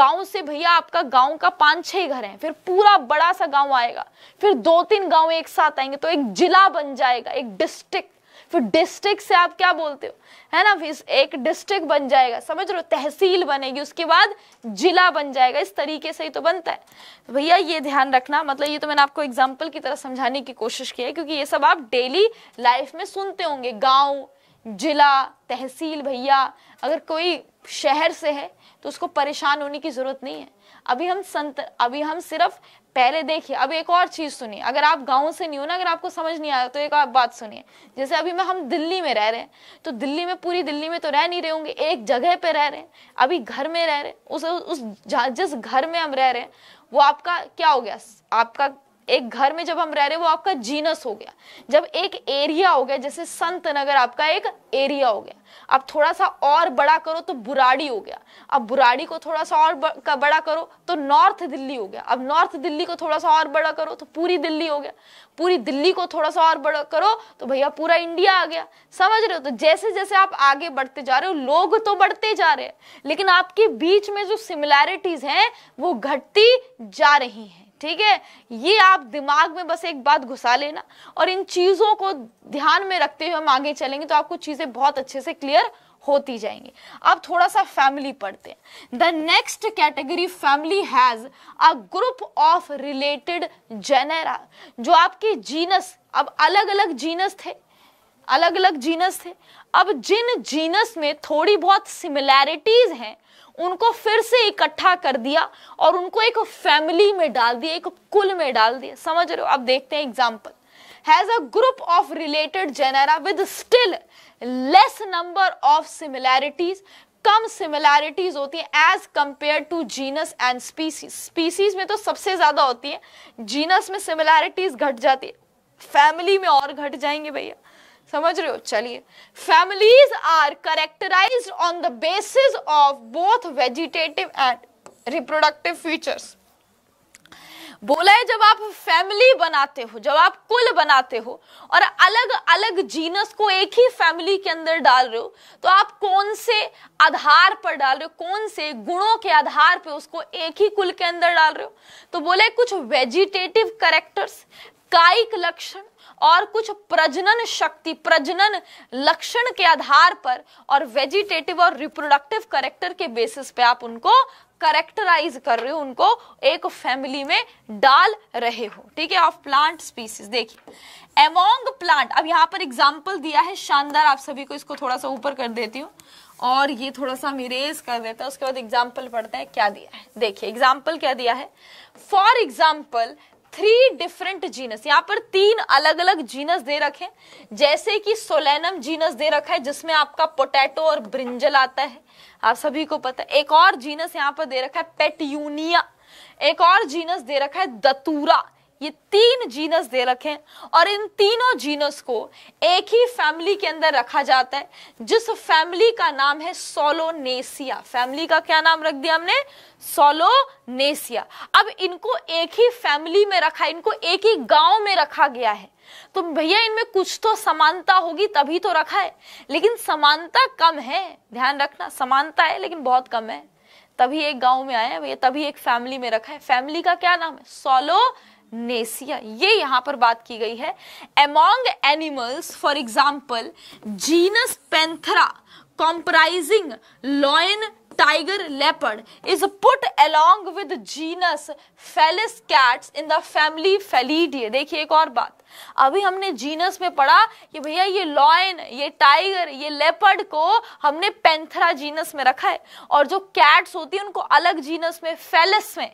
गांव से भैया आपका गांव का पांच छह घर हैं फिर पूरा बड़ा सा गांव आएगा फिर दो तीन गांव एक साथ आएंगे तो एक जिला बन जाएगा एक डिस्ट्रिक्ट फिर डिस्ट्रिक्ट से आप क्या बोलते हो है ना फिर एक डिस्ट्रिक्ट बन जाएगा समझ लो तहसील बनेगी उसके बाद जिला बन जाएगा इस तरीके से ही तो बनता है तो भैया ये ध्यान रखना मतलब ये तो मैंने आपको एग्जाम्पल की तरह समझाने की कोशिश की है क्योंकि ये सब आप डेली लाइफ में सुनते होंगे गाँव जिला तहसील भैया अगर कोई शहर से है तो उसको परेशान होने की ज़रूरत नहीं है अभी हम संत अभी हम सिर्फ पहले देखिए अब एक और चीज़ सुनिए अगर आप गाँव से नहीं हो ना अगर आपको समझ नहीं आया तो एक आप बात सुनिए जैसे अभी मैं हम दिल्ली में रह रहे हैं तो दिल्ली में पूरी दिल्ली में तो रह नहीं रहे होंगे एक जगह पे रह रहे हैं अभी घर में रह रहे हैं उस उस जिस घर में हम रह रहे हैं वो आपका क्या हो गया आपका एक घर में जब हम रह रहे वो आपका जीनस हो गया जब एक एरिया हो गया जैसे संत नगर आपका एक एरिया हो गया अब थोड़ा सा और बड़ा करो तो बुराड़ी हो गया अब बुराड़ी को थोड़ा सा और बड़ा करो तो नॉर्थ दिल्ली हो गया अब नॉर्थ दिल्ली को थोड़ा सा और बड़ा करो तो पूरी दिल्ली हो गया पूरी दिल्ली को थोड़ा सा और बड़ा करो तो भैया पूरा इंडिया आ गया समझ रहे हो तो जैसे जैसे आप आगे बढ़ते जा रहे हो लोग तो बढ़ते जा रहे हैं लेकिन आपके बीच में जो सिमिलैरिटीज हैं वो घटती जा रही हैं ठीक है ये आप दिमाग में बस एक बात घुसा लेना और इन चीज़ों को ध्यान में रखते हुए हम आगे चलेंगे तो आपको चीज़ें बहुत अच्छे से क्लियर होती जाएंगी अब थोड़ा सा फैमिली पढ़ते हैं the next category family has a group of related genera जो आपके जीनस अब अलग अलग जीनस थे अलग अलग जीनस थे अब जिन जीनस में थोड़ी बहुत सिमिलैरिटीज हैं उनको फिर से इकट्ठा कर दिया और उनको एक फैमिली में डाल दिया एक कुल में डाल दिया समझ रहे हो अब देखते हैं example has a group of related genera with still less number of similarities कम सिमिलैरिटीज होती है as compare to genus and species species में तो सबसे ज़्यादा होती है जीनस में सिमिलैरिटीज घट जाती है फैमिली में और घट जाएंगे भैया समझ रहे हो चलिए families are characterize on the basis of both vegetative and reproductive features बोला है जब आप फैमिली बनाते हो जब आप कुल बनाते हो और अलग अलग जीनस को एक ही फैमिली के अंदर डाल रहे हो तो आप कौन से आधार पर डाल रहे हो कौन से गुणों के आधार पर उसको एक ही कुल के अंदर डाल रहे हो तो बोले कुछ वेजिटेटिव करेक्टर्स कायिक लक्षण और कुछ प्रजनन शक्ति प्रजनन लक्षण के आधार पर और वेजिटेटिव और रिप्रोडक्टिव करेक्टर के बेसिस पे आप उनको करेक्टराइज कर रहे हो उनको एक फैमिली में डाल रहे हो ठीक है ऑफ प्लांट स्पीसीज देखिए एमोंग प्लांट अब यहाँ पर एग्जाम्पल दिया है शानदार आप सभी को इसको थोड़ा सा ऊपर कर देती हूँ और ये थोड़ा सा हम इरेज कर देते हैं उसके बाद एग्जाम्पल पढ़ते हैं क्या दिया है देखिए एग्जाम्पल क्या दिया है for example three different genus यहाँ पर तीन अलग अलग जीनस दे रखे जैसे कि सोलेनम जीनस दे रखा है जिसमें आपका पोटैटो और ब्रिंजल आता है आप सभी को पता है एक और जीनस यहाँ पर दे रखा है पेट्यूनिया एक और जीनस दे रखा है दतूरा ये तीन जीनस दे रखे और इन तीनों जीनस को एक ही फैमिली के अंदर रखा जाता है जिस फैमिली का नाम है सोलोनेसिया फैमिली का क्या नाम रख दिया हमने सोलोनेसिया अब इनको एक ही फैमिली में रखा इनको एक ही गांव में रखा गया है तो भैया इनमें कुछ तो समानता होगी तभी तो रखा है लेकिन समानता कम है ध्यान रखना समानता है लेकिन बहुत कम है तभी एक गांव में आए भैया तभी एक फैमिली में रखा है फैमिली का क्या नाम है सोलो नेसिया ये यहां पर बात की गई है among animals for example genus Panthera comprising lion tiger leopard is put along with genus Felis cats in the family Felidae. देखिए एक और बात अभी हमने जीनस में पढ़ा कि भैया ये लॉयन ये टाइगर ये लेपर्ड को हमने पेंथरा जीनस में रखा है और जो कैट्स होती है उनको अलग जीनस में फेलिस में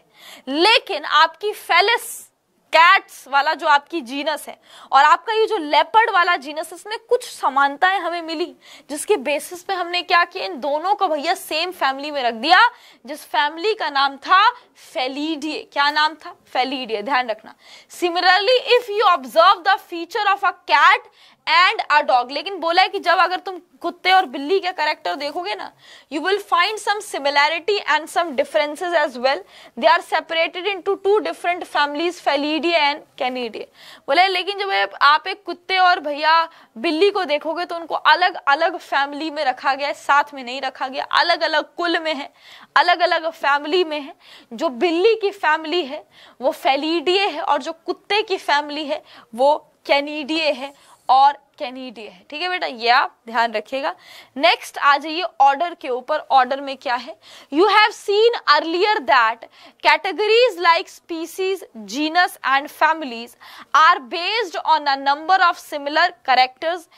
लेकिन आपकी फेलिस कैट्स वाला जो आपकी जीनस है और आपका ये जो लेपर्ड वाला जीनस इसमें कुछ समानताएं हमें मिली जिसके बेसिस पे हमने क्या किया इन दोनों को भैया सेम फैमिली में रख दिया जिस फैमिली का नाम था फेलीडिए क्या नाम था फेलीडिए ध्यान रखना similarly if you observe the feature of a cat and a dog लेकिन बोला है कि जब अगर तुम कुत्ते और बिल्ली का करेक्टर देखोगे ना you will find some similarity and some differences as well they are separated into two different families Felidae and Canidae बोला है लेकिन जब आप एक कुत्ते और भैया बिल्ली को देखोगे तो उनको अलग अलग फैमिली में रखा गया है साथ में नहीं रखा गया अलग अलग कुल में है अलग अलग फैमिली में है जो बिल्ली की फैमिली है वो फेलीडिया है और जो कुत्ते की फैमिली है वो कैनेडिया है और कैनिडी है ठीक है बेटा ये आप ध्यान रखिएगा नेक्स्ट आ जाइए ऑर्डर के ऊपर ऑर्डर में क्या है you have seen earlier that categories like species genus and families are based on a number of similar characters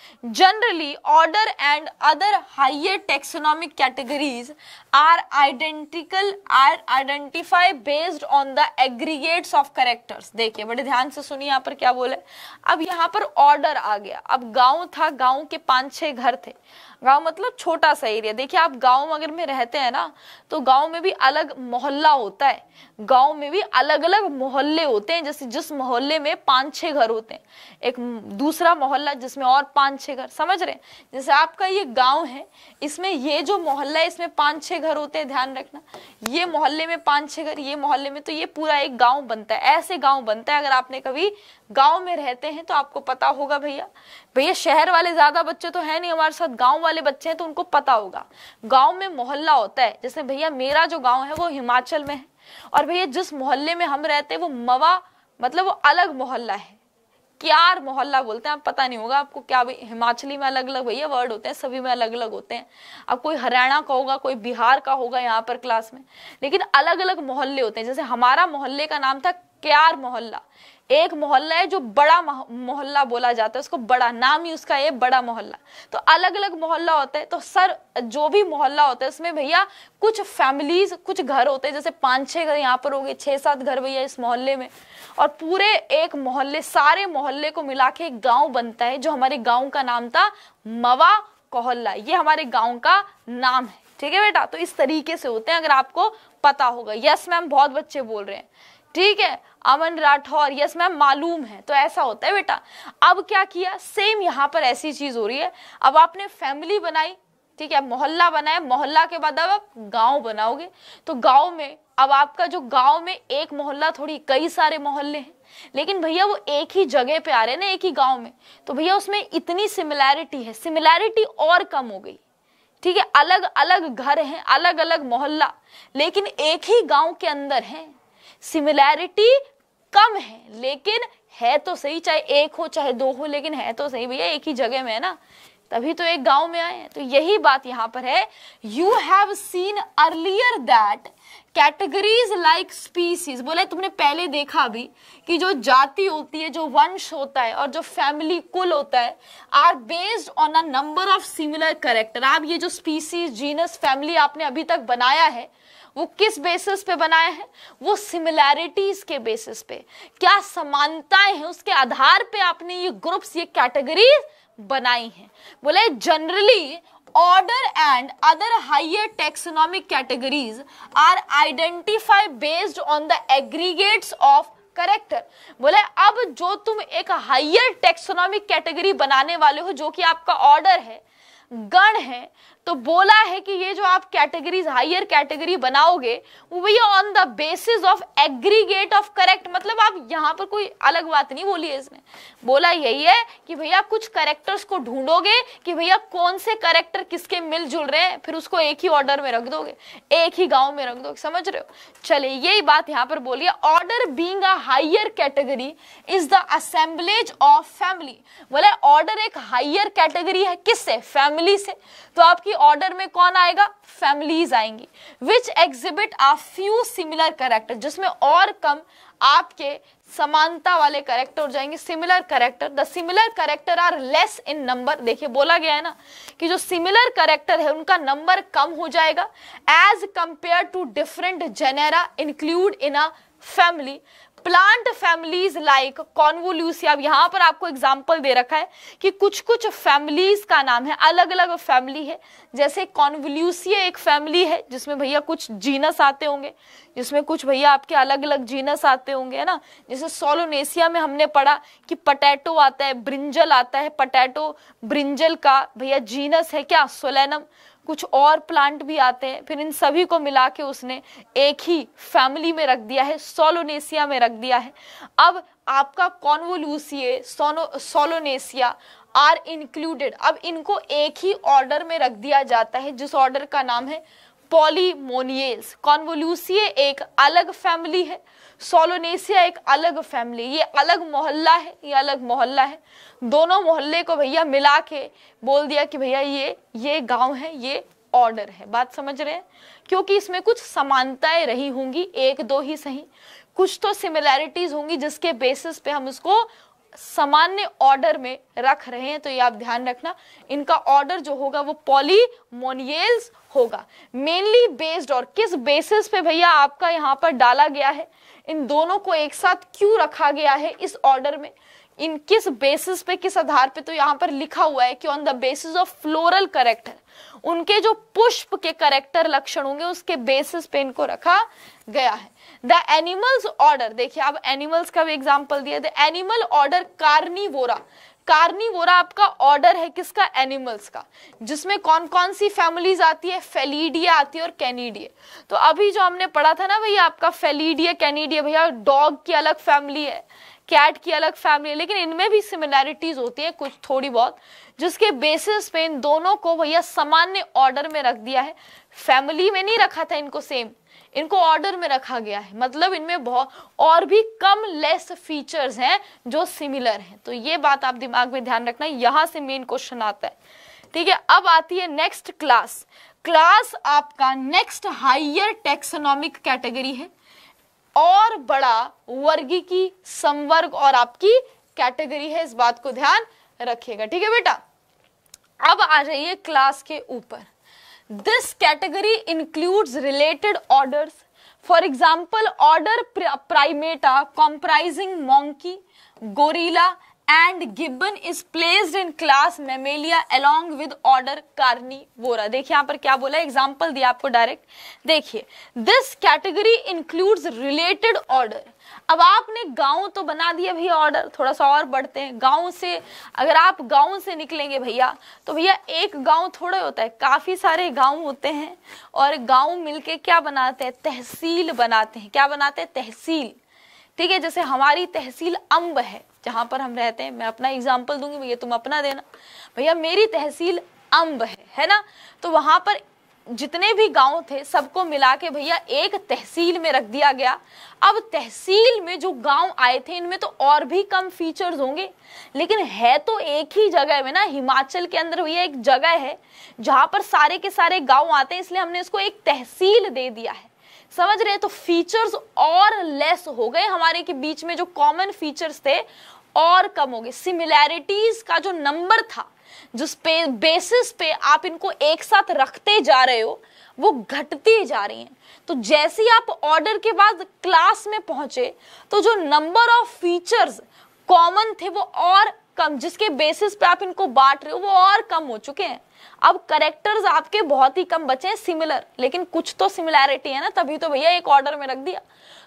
generally order and other higher taxonomic categories are identical are identify based on the aggregates of characters देखिए बड़े ध्यान से सुनिए यहाँ पर क्या बोले अब यहाँ पर ऑर्डर आ गया अब गांव था गांव के पांच छह घर थे गांव मतलब छोटा सा एरिया देखिए आप गांव अगर में रहते हैं ना तो गांव में भी अलग मोहल्ला होता है गांव में भी अलग अलग मोहल्ले होते हैं जैसे जिस मोहल्ले में पांच छह घर होते हैं एक दूसरा मोहल्ला जिसमें और पांच छह घर समझ रहे हैं जैसे आपका ये गांव है इसमें ये जो मोहल्ला है इसमें पांच छह घर होते हैं ध्यान रखना ये मोहल्ले में पांच छह घर ये मोहल्ले में तो ये पूरा एक गाँव बनता है ऐसे गाँव बनता है अगर आपने कभी गांव में रहते हैं तो आपको पता होगा भैया भैया शहर वाले ज्यादा बच्चे तो है नहीं हमारे साथ गांव वाले बच्चे हैं तो उनको पता होगा गांव में मोहल्ला होता है जैसे भैया मेरा जो गांव है वो हिमाचल में है और भैया जिस मोहल्ले में हम रहते हैं वो मवा मतलब वो अलग मोहल्ला है क्यार मोहल्ला बोलते हैं आप पता नहीं होगा आपको क्या हिमाचली में अलग अलग भैया वर्ड होते हैं सभी में अलग अलग होते हैं अब कोई हरियाणा का होगा कोई बिहार का होगा यहाँ पर क्लास में लेकिन अलग अलग मोहल्ले होते हैं जैसे हमारा मोहल्ले का नाम था क्यार मोहल्ला एक मोहल्ला है जो बड़ा मोहल्ला बोला जाता है उसको बड़ा नाम ही उसका है बड़ा मोहल्ला तो अलग अलग मोहल्ला होता है तो सर जो भी मोहल्ला होता है उसमें भैया कुछ फैमिलीज कुछ घर होते हैं जैसे पांच छह घर यहाँ पर हो गए छह सात घर भैया इस मोहल्ले में और पूरे एक मोहल्ले सारे मोहल्ले को मिला के एक गाँव बनता है जो हमारे गाँव का नाम था मवा कोहल्ला ये हमारे गाँव का नाम है ठीक है बेटा तो इस तरीके से होते हैं अगर आपको पता होगा यस मैम बहुत बच्चे बोल रहे हैं ठीक है अमन राठौर यस मैम मालूम है तो ऐसा होता है बेटा अब क्या किया सेम यहाँ पर ऐसी चीज हो रही है अब आपने फैमिली बनाई ठीक है मोहल्ला बनाया मोहल्ला के बाद अब आप गांव बनाओगे तो गांव में अब आपका जो गांव में एक मोहल्ला थोड़ी कई सारे मोहल्ले हैं लेकिन भैया वो एक ही जगह पे आ रहे हैं ना एक ही गांव में तो भैया उसमें इतनी सिमिलैरिटी है सिमिलैरिटी और कम हो गई ठीक है अलग अलग घर हैं अलग अलग मोहल्ला लेकिन एक ही गांव के अंदर हैं सिमिलैरिटी कम है लेकिन है तो सही चाहे एक हो चाहे दो हो लेकिन है तो सही भैया एक ही जगह में है ना तभी तो एक गांव में आए तो यही बात यहाँ पर है you have seen earlier that categories like species बोले तुमने पहले देखा भी कि जो जाति होती है जो वंश होता है और जो फैमिली कुल होता है are based on a number of similar character आप ये जो स्पीसीज जीनस फैमिली आपने अभी तक बनाया है वो किस बेसिस पे बनाए हैं वो सिमिलैरिटीज के बेसिस पे क्या समानताएं हैं उसके आधार पे आपने ये ग्रुप्स ये कैटेगरी बनाई हैं बोले generally order and other higher taxonomic categories are identify based on the aggregates of character बोले अब जो तुम एक हाइयर टेक्सोनॉमिक कैटेगरी बनाने वाले हो जो कि आपका ऑर्डर है गण है तो बोला है कि ये जो आप कैटेगरीज हायर कैटेगरी बनाओगे वो on the basis of aggregate of correct मतलब आप यहाँ पर कोई अलग बात नहीं बोली है इसने बोला यही है कि भैया कुछ करेक्टर्स को ढूंढोगे कि भैया कौन से करेक्टर किसके मिलजुल रहे हैं फिर उसको एक ही ऑर्डर में रख दोगे एक ही गाँव में रख दोगे समझ रहे हो चले यही बात यहाँ पर बोलिए order being a category is the assemblage of family बोला ऑर्डर एक हाइयर कैटेगरी है किससे फैमिली फैमिली से तो आपकी ऑर्डर में कौन आएगा फैमिलीज आएंगी which exhibit a few similar character जिसमें और कम आपके समानता वाले करेक्टर हो जाएंगे similar character the similar character are less in number देखिए बोला गया है ना कि जो सिमिलर करेक्टर है उनका नंबर कम हो जाएगा as compare to different genera include in a family plant families like Convolvulaceae अब यहाँ पर आपको एग्जांपल दे रखा है कि कुछ कुछ फैमिलीज का नाम है अलग अलग फैमिली है जैसे कॉन्वोल्यूसिया एक फैमिली है जिसमें भैया कुछ जीनस आते होंगे जिसमें कुछ भैया आपके अलग अलग जीनस आते होंगे है ना जैसे सोलोनेसिया में हमने पढ़ा कि पटैटो आता है ब्रिंजल आता है पटैटो ब्रिंजल का भैया जीनस है क्या सोलेनम कुछ और प्लांट भी आते हैं फिर इन सभी को मिला के उसने एक ही फैमिली में रख दिया है सोलोनेसिया में रख दिया है अब आपका कॉन्वोलूसिए सोनो सोलोनेसिया आर इंक्लूडेड अब इनको एक ही ऑर्डर में रख दिया जाता है जिस ऑर्डर का नाम है पॉलीमोनियल्स कॉन्वोल्यूसिए एक अलग फैमिली है सोलोनेसिया एक अलग फैमिली ये अलग मोहल्ला है ये अलग मोहल्ला है दोनों मोहल्ले को भैया मिला के बोल दिया कि भैया ये ये गांव है ये ऑर्डर है बात समझ रहे हैं क्योंकि इसमें कुछ समानताएं रही होंगी एक दो ही सही कुछ तो सिमिलैरिटीज होंगी जिसके बेसिस पे हम उसको सामान्य ऑर्डर में रख रहे हैं तो ये आप ध्यान रखना इनका ऑर्डर जो होगा वो पॉलीमोनियल्स होगा मेनली बेस्ड और किस बेसिस पे भैया आपका यहाँ पर डाला गया है इन दोनों को एक साथ क्यों रखा गया है इस ऑर्डर में इन किस बेसिस पे किस आधार पे तो यहाँ पर लिखा हुआ है कि on the basis of floral character उनके जो पुष्प के करेक्टर लक्षण होंगे उसके बेसिस पे इनको रखा गया है द एनिमल्स ऑर्डर देखिए अब एनिमल्स का भी एग्जाम्पल दिया the animal order Carnivora Carnivora आपका ऑर्डर है किसका एनिमल्स का जिसमें कौन कौन सी फैमिलीज आती है फेलीडिया आती है और कैनिडिया तो अभी जो हमने पढ़ा था ना भैया आपका फेलीडिया कैनिडिया भैया डॉग की अलग फैमिली है कैट की अलग फैमिली है लेकिन इनमें भी सिमिलैरिटीज होती है कुछ थोड़ी बहुत जिसके बेसिस पे इन दोनों को भैया सामान्य ऑर्डर में रख दिया है फैमिली में नहीं रखा था इनको सेम इनको ऑर्डर में रखा गया है मतलब इनमें बहुत और भी कम लेस फीचर्स हैं जो सिमिलर हैं तो ये बात आप दिमाग में ध्यान रखना यहां से मेन क्वेश्चन आता है ठीक है अब आती है नेक्स्ट क्लास क्लास आपका नेक्स्ट हाइयर टेक्सोनॉमिक कैटेगरी है और बड़ा वर्गी की संवर्ग और आपकी कैटेगरी है इस बात को ध्यान रखिएगा ठीक है बेटा अब आ जाइए क्लास के ऊपर this category includes related order for example order Primata comprising monkey gorilla and gibbon is placed in class Mammalia along with order Carnivora देखिए यहां पर क्या बोला एग्जाम्पल दिया आपको डायरेक्ट देखिए this category includes related order अब आपने गांव तो बना दिया भैया ऑर्डर थोड़ा सा और बढ़ते हैं गांव से अगर आप गांव से निकलेंगे भैया तो भैया एक गांव थोड़े होता है काफ़ी सारे गांव होते हैं और गांव मिलके क्या बनाते हैं तहसील बनाते हैं क्या बनाते हैं तहसील ठीक है जैसे हमारी तहसील अम्ब है जहाँ पर हम रहते हैं मैं अपना एग्जाम्पल दूंगी भैया तुम अपना देना भैया मेरी तहसील अम्ब है है ना तो वहाँ पर जितने भी गांव थे सबको मिला के भैया एक तहसील में रख दिया गया अब तहसील में जो गांव आए थे इनमें तो और भी कम फीचर्स होंगे लेकिन है तो एक ही जगह में ना हिमाचल के अंदर भैया एक जगह है जहां पर सारे के सारे गांव आते हैं इसलिए हमने इसको एक तहसील दे दिया है समझ रहे तो फीचर्स और लेस हो गए हमारे के बीच में जो कॉमन फीचर्स थे और कम हो गए सिमिलैरिटीज का जो नंबर था जिस पे बेसिस पे आप इनको एक साथ रखते जा रहे हो वो घटती जा रही हैं तो जैसे ही आप ऑर्डर के बाद क्लास में पहुंचे तो जो नंबर ऑफ फीचर्स कॉमन थे वो और कम जिसके बेसिस पे आप इनको बांट रहे हो वो और कम हो चुके हैं अब करेक्टर्स आपके बहुत ही कम बचे हैं सिमिलर लेकिन कुछ तो सिमिलैरिटी है ना तभी तो भैया एक ऑर्डर में रख दिया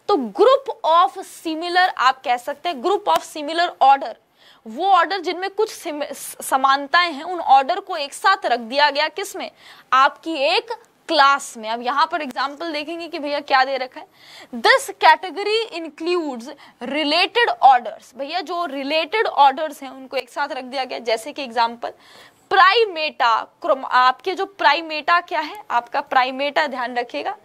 तो ग्रुप ऑफ सिमिलर आप कह सकते हैं ग्रुप ऑफ सिमिलर ऑर्डर वो ऑर्डर जिनमें कुछ समानताएं हैं उन ऑर्डर को एक साथ रख दिया गया किसमें आपकी एक क्लास में अब यहां पर एग्जाम्पल देखेंगे कि भैया क्या दे रखा है this category includes related orders भैया जो रिलेटेड ऑर्डर्स हैं उनको एक साथ रख दिया गया जैसे कि एग्जाम्पल प्राइमेटा आपके जो प्राइमेटा क्या है आपका प्राइमेटा ध्यान रखिएगा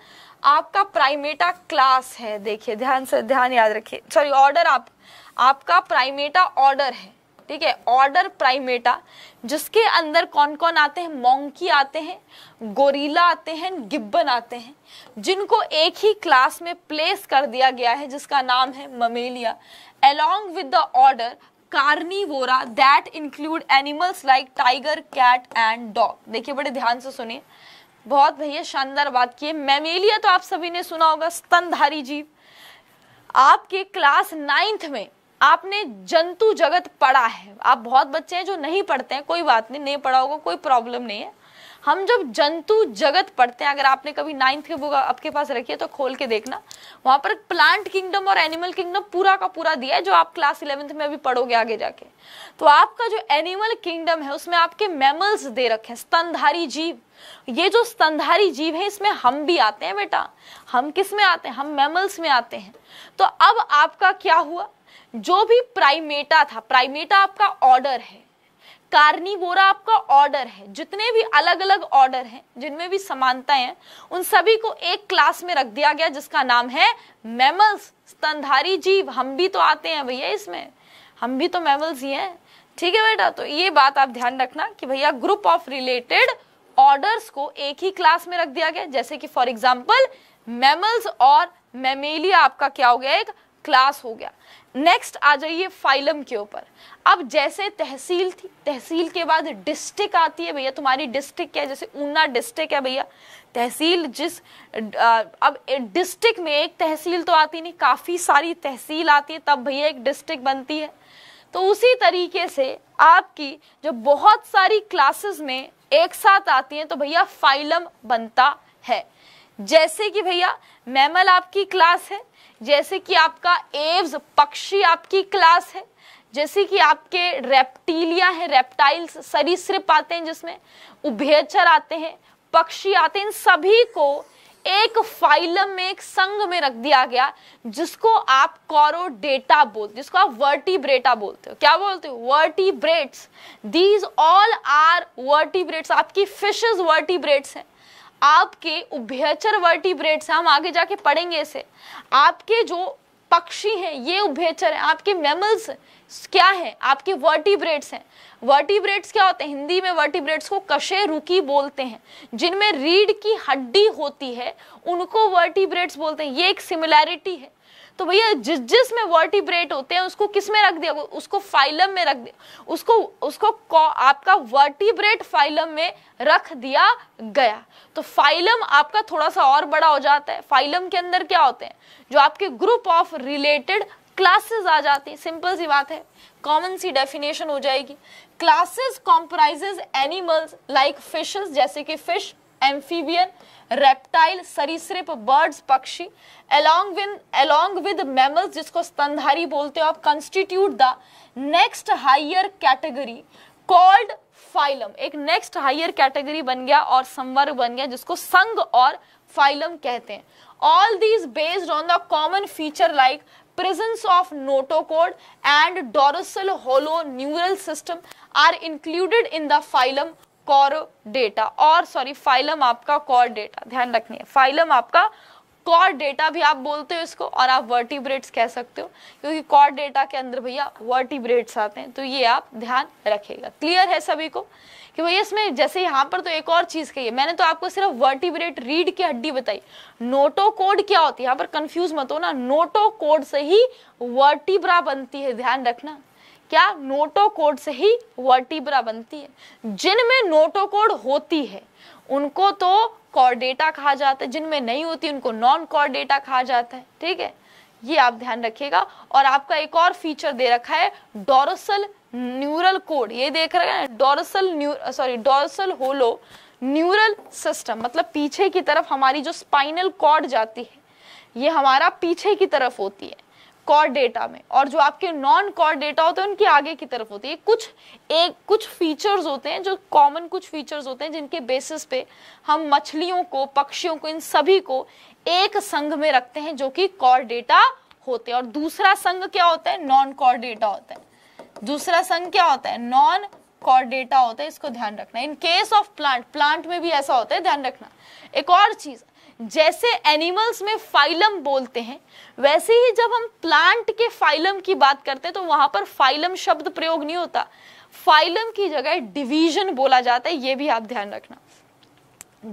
आपका प्राइमेटा क्लास है देखिए ध्यान से ध्यान याद रखिए सॉरी ऑर्डर आप आपका प्राइमेटा ऑर्डर है ठीक है ऑर्डर प्राइमेटा जिसके अंदर कौन कौन आते हैं मोंकी आते हैं गोरीला आते हैं गिब्बन आते हैं जिनको एक ही क्लास में प्लेस कर दिया गया है जिसका नाम है Mammalia along with the order Carnivora that include animals like tiger cat and dog देखिए बड़े ध्यान से सुनिए बहुत भैया शानदार बात की है मेमेलिया तो आप सभी ने सुना होगा स्तनधारी जीव आपके क्लास नाइन्थ में आपने जंतु जगत पढ़ा है आप बहुत बच्चे हैं जो नहीं पढ़ते हैं कोई बात नहीं नहीं पढ़ा होगा कोई प्रॉब्लम नहीं है हम जब जंतु जगत पढ़ते हैं अगर आपने कभी नाइन्थ की बुक आपके पास रखी है तो खोल के देखना वहां पर प्लांट किंगडम और एनिमल किंगडम पूरा का पूरा दिया है जो आप क्लास इलेवेंथ में अभी पढ़ोगे आगे जाके तो आपका जो एनिमल किंगडम है उसमें आपके मैमल्स दे रखे हैं स्तनधारी जीव ये जो स्तनधारी जीव है इसमें हम भी आते हैं बेटा हम किस में आते हैं हम मैमल्स में आते हैं तो अब आपका क्या हुआ जो भी प्राइमेटा था प्राइमेटा आपका ऑर्डर है कार्निवोरा आपका ऑर्डर है जितने भी अलग अलग ऑर्डर हैं जिनमें भी समानताएं हैं उन सभी को एक क्लास में रख दिया गया जिसका नाम है मैमल्स स्तनधारी जीव हम भी तो आते हैं भैया इसमें हम भी तो मैमल्स ही हैं ठीक है बेटा तो ये बात आप ध्यान रखना कि भैया ग्रुप ऑफ रिलेटेड ऑर्डर्स को एक ही क्लास में रख दिया गया जैसे कि फॉर एग्जाम्पल मैमल्स और मेमेलिया आपका क्या हो गया एक क्लास हो गया नेक्स्ट आ जाइए फाइलम के ऊपर अब जैसे तहसील थी तहसील के बाद डिस्ट्रिक्ट आती है भैया तुम्हारी डिस्ट्रिक्ट क्या है जैसे ऊना डिस्ट्रिक्ट है भैया तहसील जिस अब डिस्ट्रिक्ट में एक तहसील तो आती नहीं काफ़ी सारी तहसील आती है तब भैया एक डिस्ट्रिक्ट बनती है तो उसी तरीके से आपकी जो बहुत सारी क्लासेस में एक साथ आती हैं तो भैया फाइलम बनता है जैसे कि भैया मैमल आपकी क्लास है जैसे कि आपका एव्स पक्षी आपकी क्लास है जैसे कि आपके रेप्टीलिया है रेप्टाइल्स सरीसृप आते हैं जिसमें उभयचर आते हैं पक्षी आते हैं इन सभी को एक फाइलम में एक संघ में रख दिया गया जिसको आप कॉरोडेटा बोलते जिसको आप वर्टिब्रेटा बोलते हो क्या बोलते हो vertebrates these all are vertebrates आपकी फिशेस वर्टिब्रेट्स हैं आपके उभयचर वर्टिब्रेट्स हम आगे जाके पढ़ेंगे इसे आपके जो पक्षी हैं ये उभयचर हैं आपके मेमल्स क्या हैं आपके वर्टिब्रेट्स हैं वर्टिब्रेट्स क्या होते हैं हिंदी में वर्टिब्रेट्स को कशे रुकी बोलते हैं जिनमें रीढ़ की हड्डी होती है उनको वर्टिब्रेट्स बोलते हैं ये एक सिमिलैरिटी है तो भैया जिस जिस में वर्टिब्रेट होते हैं उसको किस में रख दिया उसको फाइलम में रख दिया उसको उसको आपका वर्टिब्रेट फाइलम में रख दिया गया तो फाइलम आपका थोड़ा सा और बड़ा हो जाता है फाइलम के अंदर क्या होते हैं जो आपके ग्रुप ऑफ रिलेटेड क्लासेस आ जाती है सिंपल सी बात है कॉमन सी डेफिनेशन हो जाएगी classes comprises animals like fishes जैसे कि फिश एम्फीबियन रेप्टाइल सरीसृप बर्ड्स पक्षी along with along with mammals जिसको स्तनधारी बोलते हो आप constitute the next higher category called phylum एक नेक्स्ट हाइयर कैटेगरी बन गया और संवर्ग बन गया जिसको संघ और फाइलम कहते हैं all these based on the common feature like presence of notochord and dorsal hollow neural system are included in the phylum कॉर और सॉरी फाइलम आपका कॉर डेटा ध्यान रखनी है फाइलम आपका कॉर डेटा भी आप बोलते हो इसको और आप वर्टिब्रेट्स कह सकते हो क्योंकि कॉर डेटा के अंदर भैया वर्टिब्रेट्स आते हैं तो ये आप ध्यान रखेगा क्लियर है सभी को कि भैया इसमें जैसे यहाँ पर तो एक और चीज़ कही है मैंने तो आपको सिर्फ वर्टिब्रेट रीड की हड्डी बताई नोटो कोड क्या होती है यहाँ पर कंफ्यूज मत हो ना नोटो कोड से ही वर्टिब्रा बनती है ध्यान रखना क्या नोटोकोड से ही वर्टिब्रा बनती है जिनमें नोटोकोड होती है उनको तो कॉर्डेटा कहा जाता है जिनमें नहीं होती उनको नॉन कॉर्डेटा कहा जाता है ठीक है ये आप ध्यान रखिएगा और आपका एक और फीचर दे रखा है डोरसल न्यूरल कोड ये देख रहे हैं dorsal new sorry dorsal hollow neural system मतलब पीछे की तरफ हमारी जो स्पाइनल कॉर्ड जाती है ये हमारा पीछे की तरफ होती है कॉर डेटा में और जो आपके नॉन कॉर डेटा होते हैं उनकी आगे की तरफ होती है कुछ एक कुछ फीचर्स होते हैं जो कॉमन कुछ फीचर्स होते हैं जिनके बेसिस पे हम मछलियों को पक्षियों को इन सभी को एक संघ में रखते हैं जो कि कॉर डेटा होते हैं और दूसरा संघ क्या होता है नॉन कॉर डेटा होता है दूसरा संघ क्या होता है नॉन कॉर डेटा होता है इसको ध्यान रखना in case of plant plant में भी ऐसा होता है ध्यान रखना एक और चीज़ जैसे एनिमल्स में फाइलम बोलते हैं वैसे ही जब हम प्लांट के फाइलम की बात करते हैं तो वहां पर फाइलम शब्द प्रयोग नहीं होता फाइलम की जगह डिवीजन बोला जाता है ये भी आप ध्यान रखना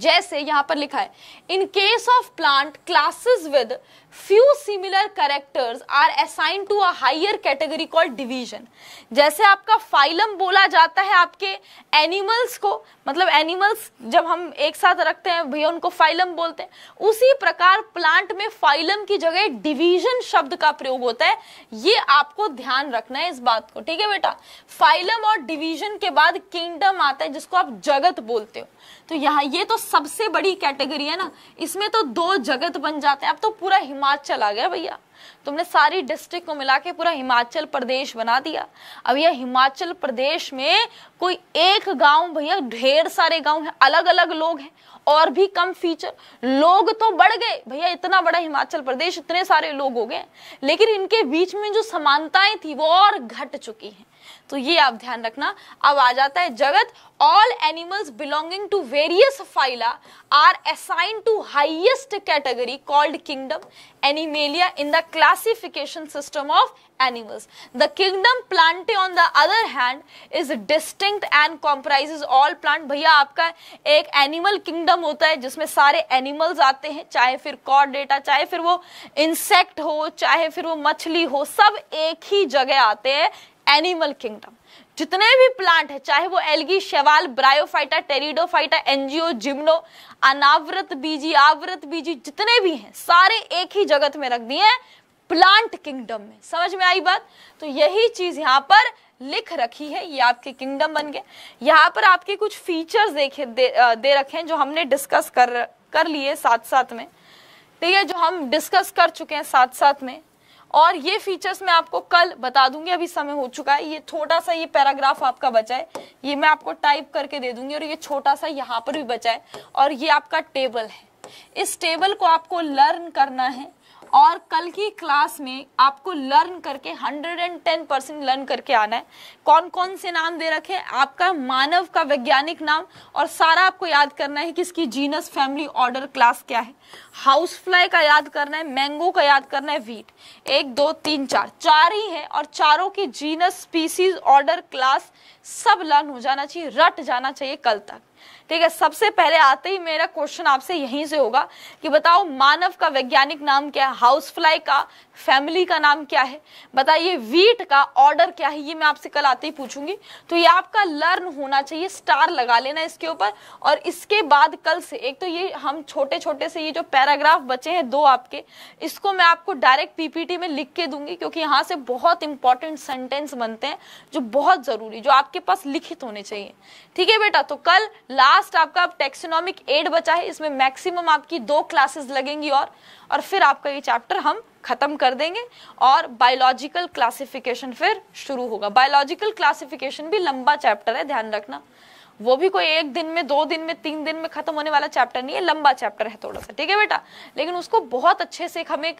जैसे यहां पर लिखा है in case of plant classes with few similar characters are assign to a higher category call division जैसे आपका फाइलम बोला जाता है आपके एनिमल्स को मतलब एनिमल्स जब हम एक साथ रखते हैं भैया उनको फाइलम बोलते हैं उसी प्रकार प्लांट में फाइलम की जगह डिवीजन शब्द का प्रयोग होता है ये आपको ध्यान रखना है इस बात को ठीक है बेटा फाइलम और डिवीजन के बाद किंगडम आता है जिसको आप जगत बोलते हो तो यहाँ ये तो सबसे बड़ी कैटेगरी है ना इसमें तो दो जगत बन जाते हैं अब तो पूरा हिमाचल आ गया भैया तुमने सारी डिस्ट्रिक्ट को मिला के पूरा हिमाचल प्रदेश बना दिया अब यह हिमाचल प्रदेश में कोई एक गांव भैया ढेर सारे गांव हैं अलग अलग लोग हैं और भी कम फीचर लोग तो बढ़ गए भैया इतना बड़ा हिमाचल प्रदेश इतने सारे लोग हो गए लेकिन इनके बीच में जो समानताएं थी वो और घट चुकी हैं तो ये आप ध्यान रखना अब आ जाता है जगत all animals belonging to various phyla are assign to highest category called kingdom Animalia in the classification system of animals the kingdom plant on the other hand is disting and comprise all plant भैया आपका एक animal kingdom होता है जिसमें सारे animals आते हैं चाहे फिर डेटा चाहे फिर वो इंसेक्ट हो चाहे फिर वो मछली हो सब एक ही जगह आते हैं एनिमल किंगडम जितने भी प्लांट है चाहे वो एलगी शैवाल ब्रायोफाइटा टेरिडोफाइटा एनजीओ जिम्नो अनावृत बीजी आवृत बीजी जितने भी हैं सारे एक ही जगत में रख दिए प्लांट किंगडम में समझ में आई बात तो यही चीज यहाँ पर लिख रखी है ये आपके किंगडम बन गए यहाँ पर आपके कुछ फीचर्स देखे दे, दे रखे हैं जो हमने डिस्कस कर कर लिए साथ साथ में ठीक है जो हम डिस्कस कर चुके हैं साथ साथ में और ये फीचर्स मैं आपको कल बता दूंगी अभी समय हो चुका है ये छोटा सा ये पैराग्राफ आपका बचा है ये मैं आपको टाइप करके दे दूंगी और ये छोटा सा यहाँ पर भी बचा है और ये आपका टेबल है इस टेबल को आपको लर्न करना है और कल की क्लास में आपको लर्न करके 110 परसेंट लर्न करके आना है कौन कौन से नाम दे रखे आपका मानव का वैज्ञानिक नाम और सारा आपको याद करना है कि इसकी जीनस फैमिली ऑर्डर क्लास क्या है हाउस फ्लाई का याद करना है मैंगो का याद करना है वीट एक दो तीन चार चार ही है और चारों की जीनस स्पीसीज ऑर्डर क्लास सब लर्न हो जाना चाहिए रट जाना चाहिए कल तक ठीक है सबसे पहले आते ही मेरा क्वेश्चन आपसे यहीं से होगा कि बताओ मानव का वैज्ञानिक नाम क्या है हाउस फ्लाई का फैमिली का नाम क्या है बताइए वीट का ऑर्डर क्या है ये मैं आपसे कल आते ही पूछूंगी तो ये आपका लर्न होना चाहिए स्टार लगा लेना इसके ऊपर और इसके बाद कल से एक तो ये हम छोटे छोटे से ये जो पैराग्राफ बचे हैं दो आपके इसको मैं आपको डायरेक्ट पीपीटी में लिख के दूंगी क्योंकि यहाँ से बहुत इंपॉर्टेंट सेंटेंस बनते हैं जो बहुत जरूरी जो आपके पास लिखित होने चाहिए ठीक है बेटा तो कल लास्ट आपका टेक्सोनॉमिक एड बचा है इसमें मैक्सिमम आपकी दो क्लासेस लगेंगी और, और फिर आपका ये चैप्टर हम ख़त्म कर देंगे और बायोलॉजिकल क्लासिफिकेशन फिर शुरू होगा बायोलॉजिकल क्लासिफिकेशन भी लंबा चैप्टर है ध्यान रखना वो भी कोई एक दिन में दो दिन में तीन दिन में खत्म होने वाला चैप्टर नहीं है लंबा चैप्टर है थोड़ा सा ठीक है बेटा लेकिन उसको बहुत अच्छे से हमें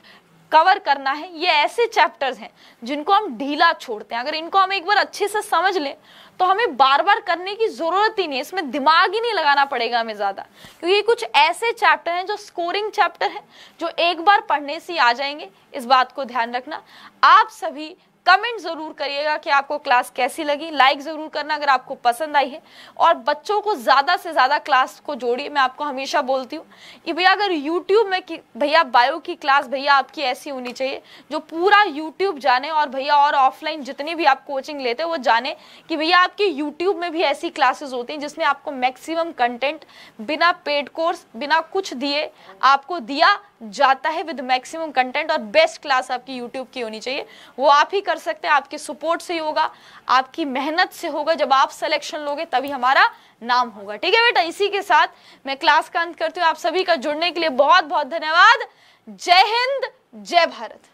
कवर करना है ये ऐसे चैप्टर्स हैं जिनको हम ढीला छोड़ते हैं अगर इनको हम एक बार अच्छे से समझ लें तो हमें बार बार करने की जरूरत ही नहीं इसमें दिमाग ही नहीं लगाना पड़ेगा हमें ज्यादा क्योंकि कुछ ऐसे चैप्टर हैं जो स्कोरिंग चैप्टर है जो एक बार पढ़ने से आ जाएंगे इस बात को ध्यान रखना आप सभी कमेंट ज़रूर करिएगा कि आपको क्लास कैसी लगी लाइक ज़रूर करना अगर आपको पसंद आई है और बच्चों को ज़्यादा से ज़्यादा क्लास को जोड़िए मैं आपको हमेशा बोलती हूँ कि भैया अगर यूट्यूब में भैया बायो की क्लास भैया आपकी ऐसी होनी चाहिए जो पूरा यूट्यूब जाने और भैया और ऑफलाइन जितनी भी आप कोचिंग लेते हैं वो जाने कि भैया आपकी यूट्यूब में भी ऐसी क्लासेस होती हैं जिसमें आपको मैक्सिमम कंटेंट बिना पेड कोर्स बिना कुछ दिए आपको दिया जाता है विद मैक्सिमम कंटेंट और बेस्ट क्लास आपकी यूट्यूब की होनी चाहिए वो आप ही कर सकते हैं आपके सपोर्ट से ही होगा आपकी मेहनत से होगा जब आप सिलेक्शन लोगे तभी हमारा नाम होगा ठीक है बेटा इसी के साथ मैं क्लास का अंत करती हूँ आप सभी का जुड़ने के लिए बहुत बहुत धन्यवाद जय हिंद जय भारत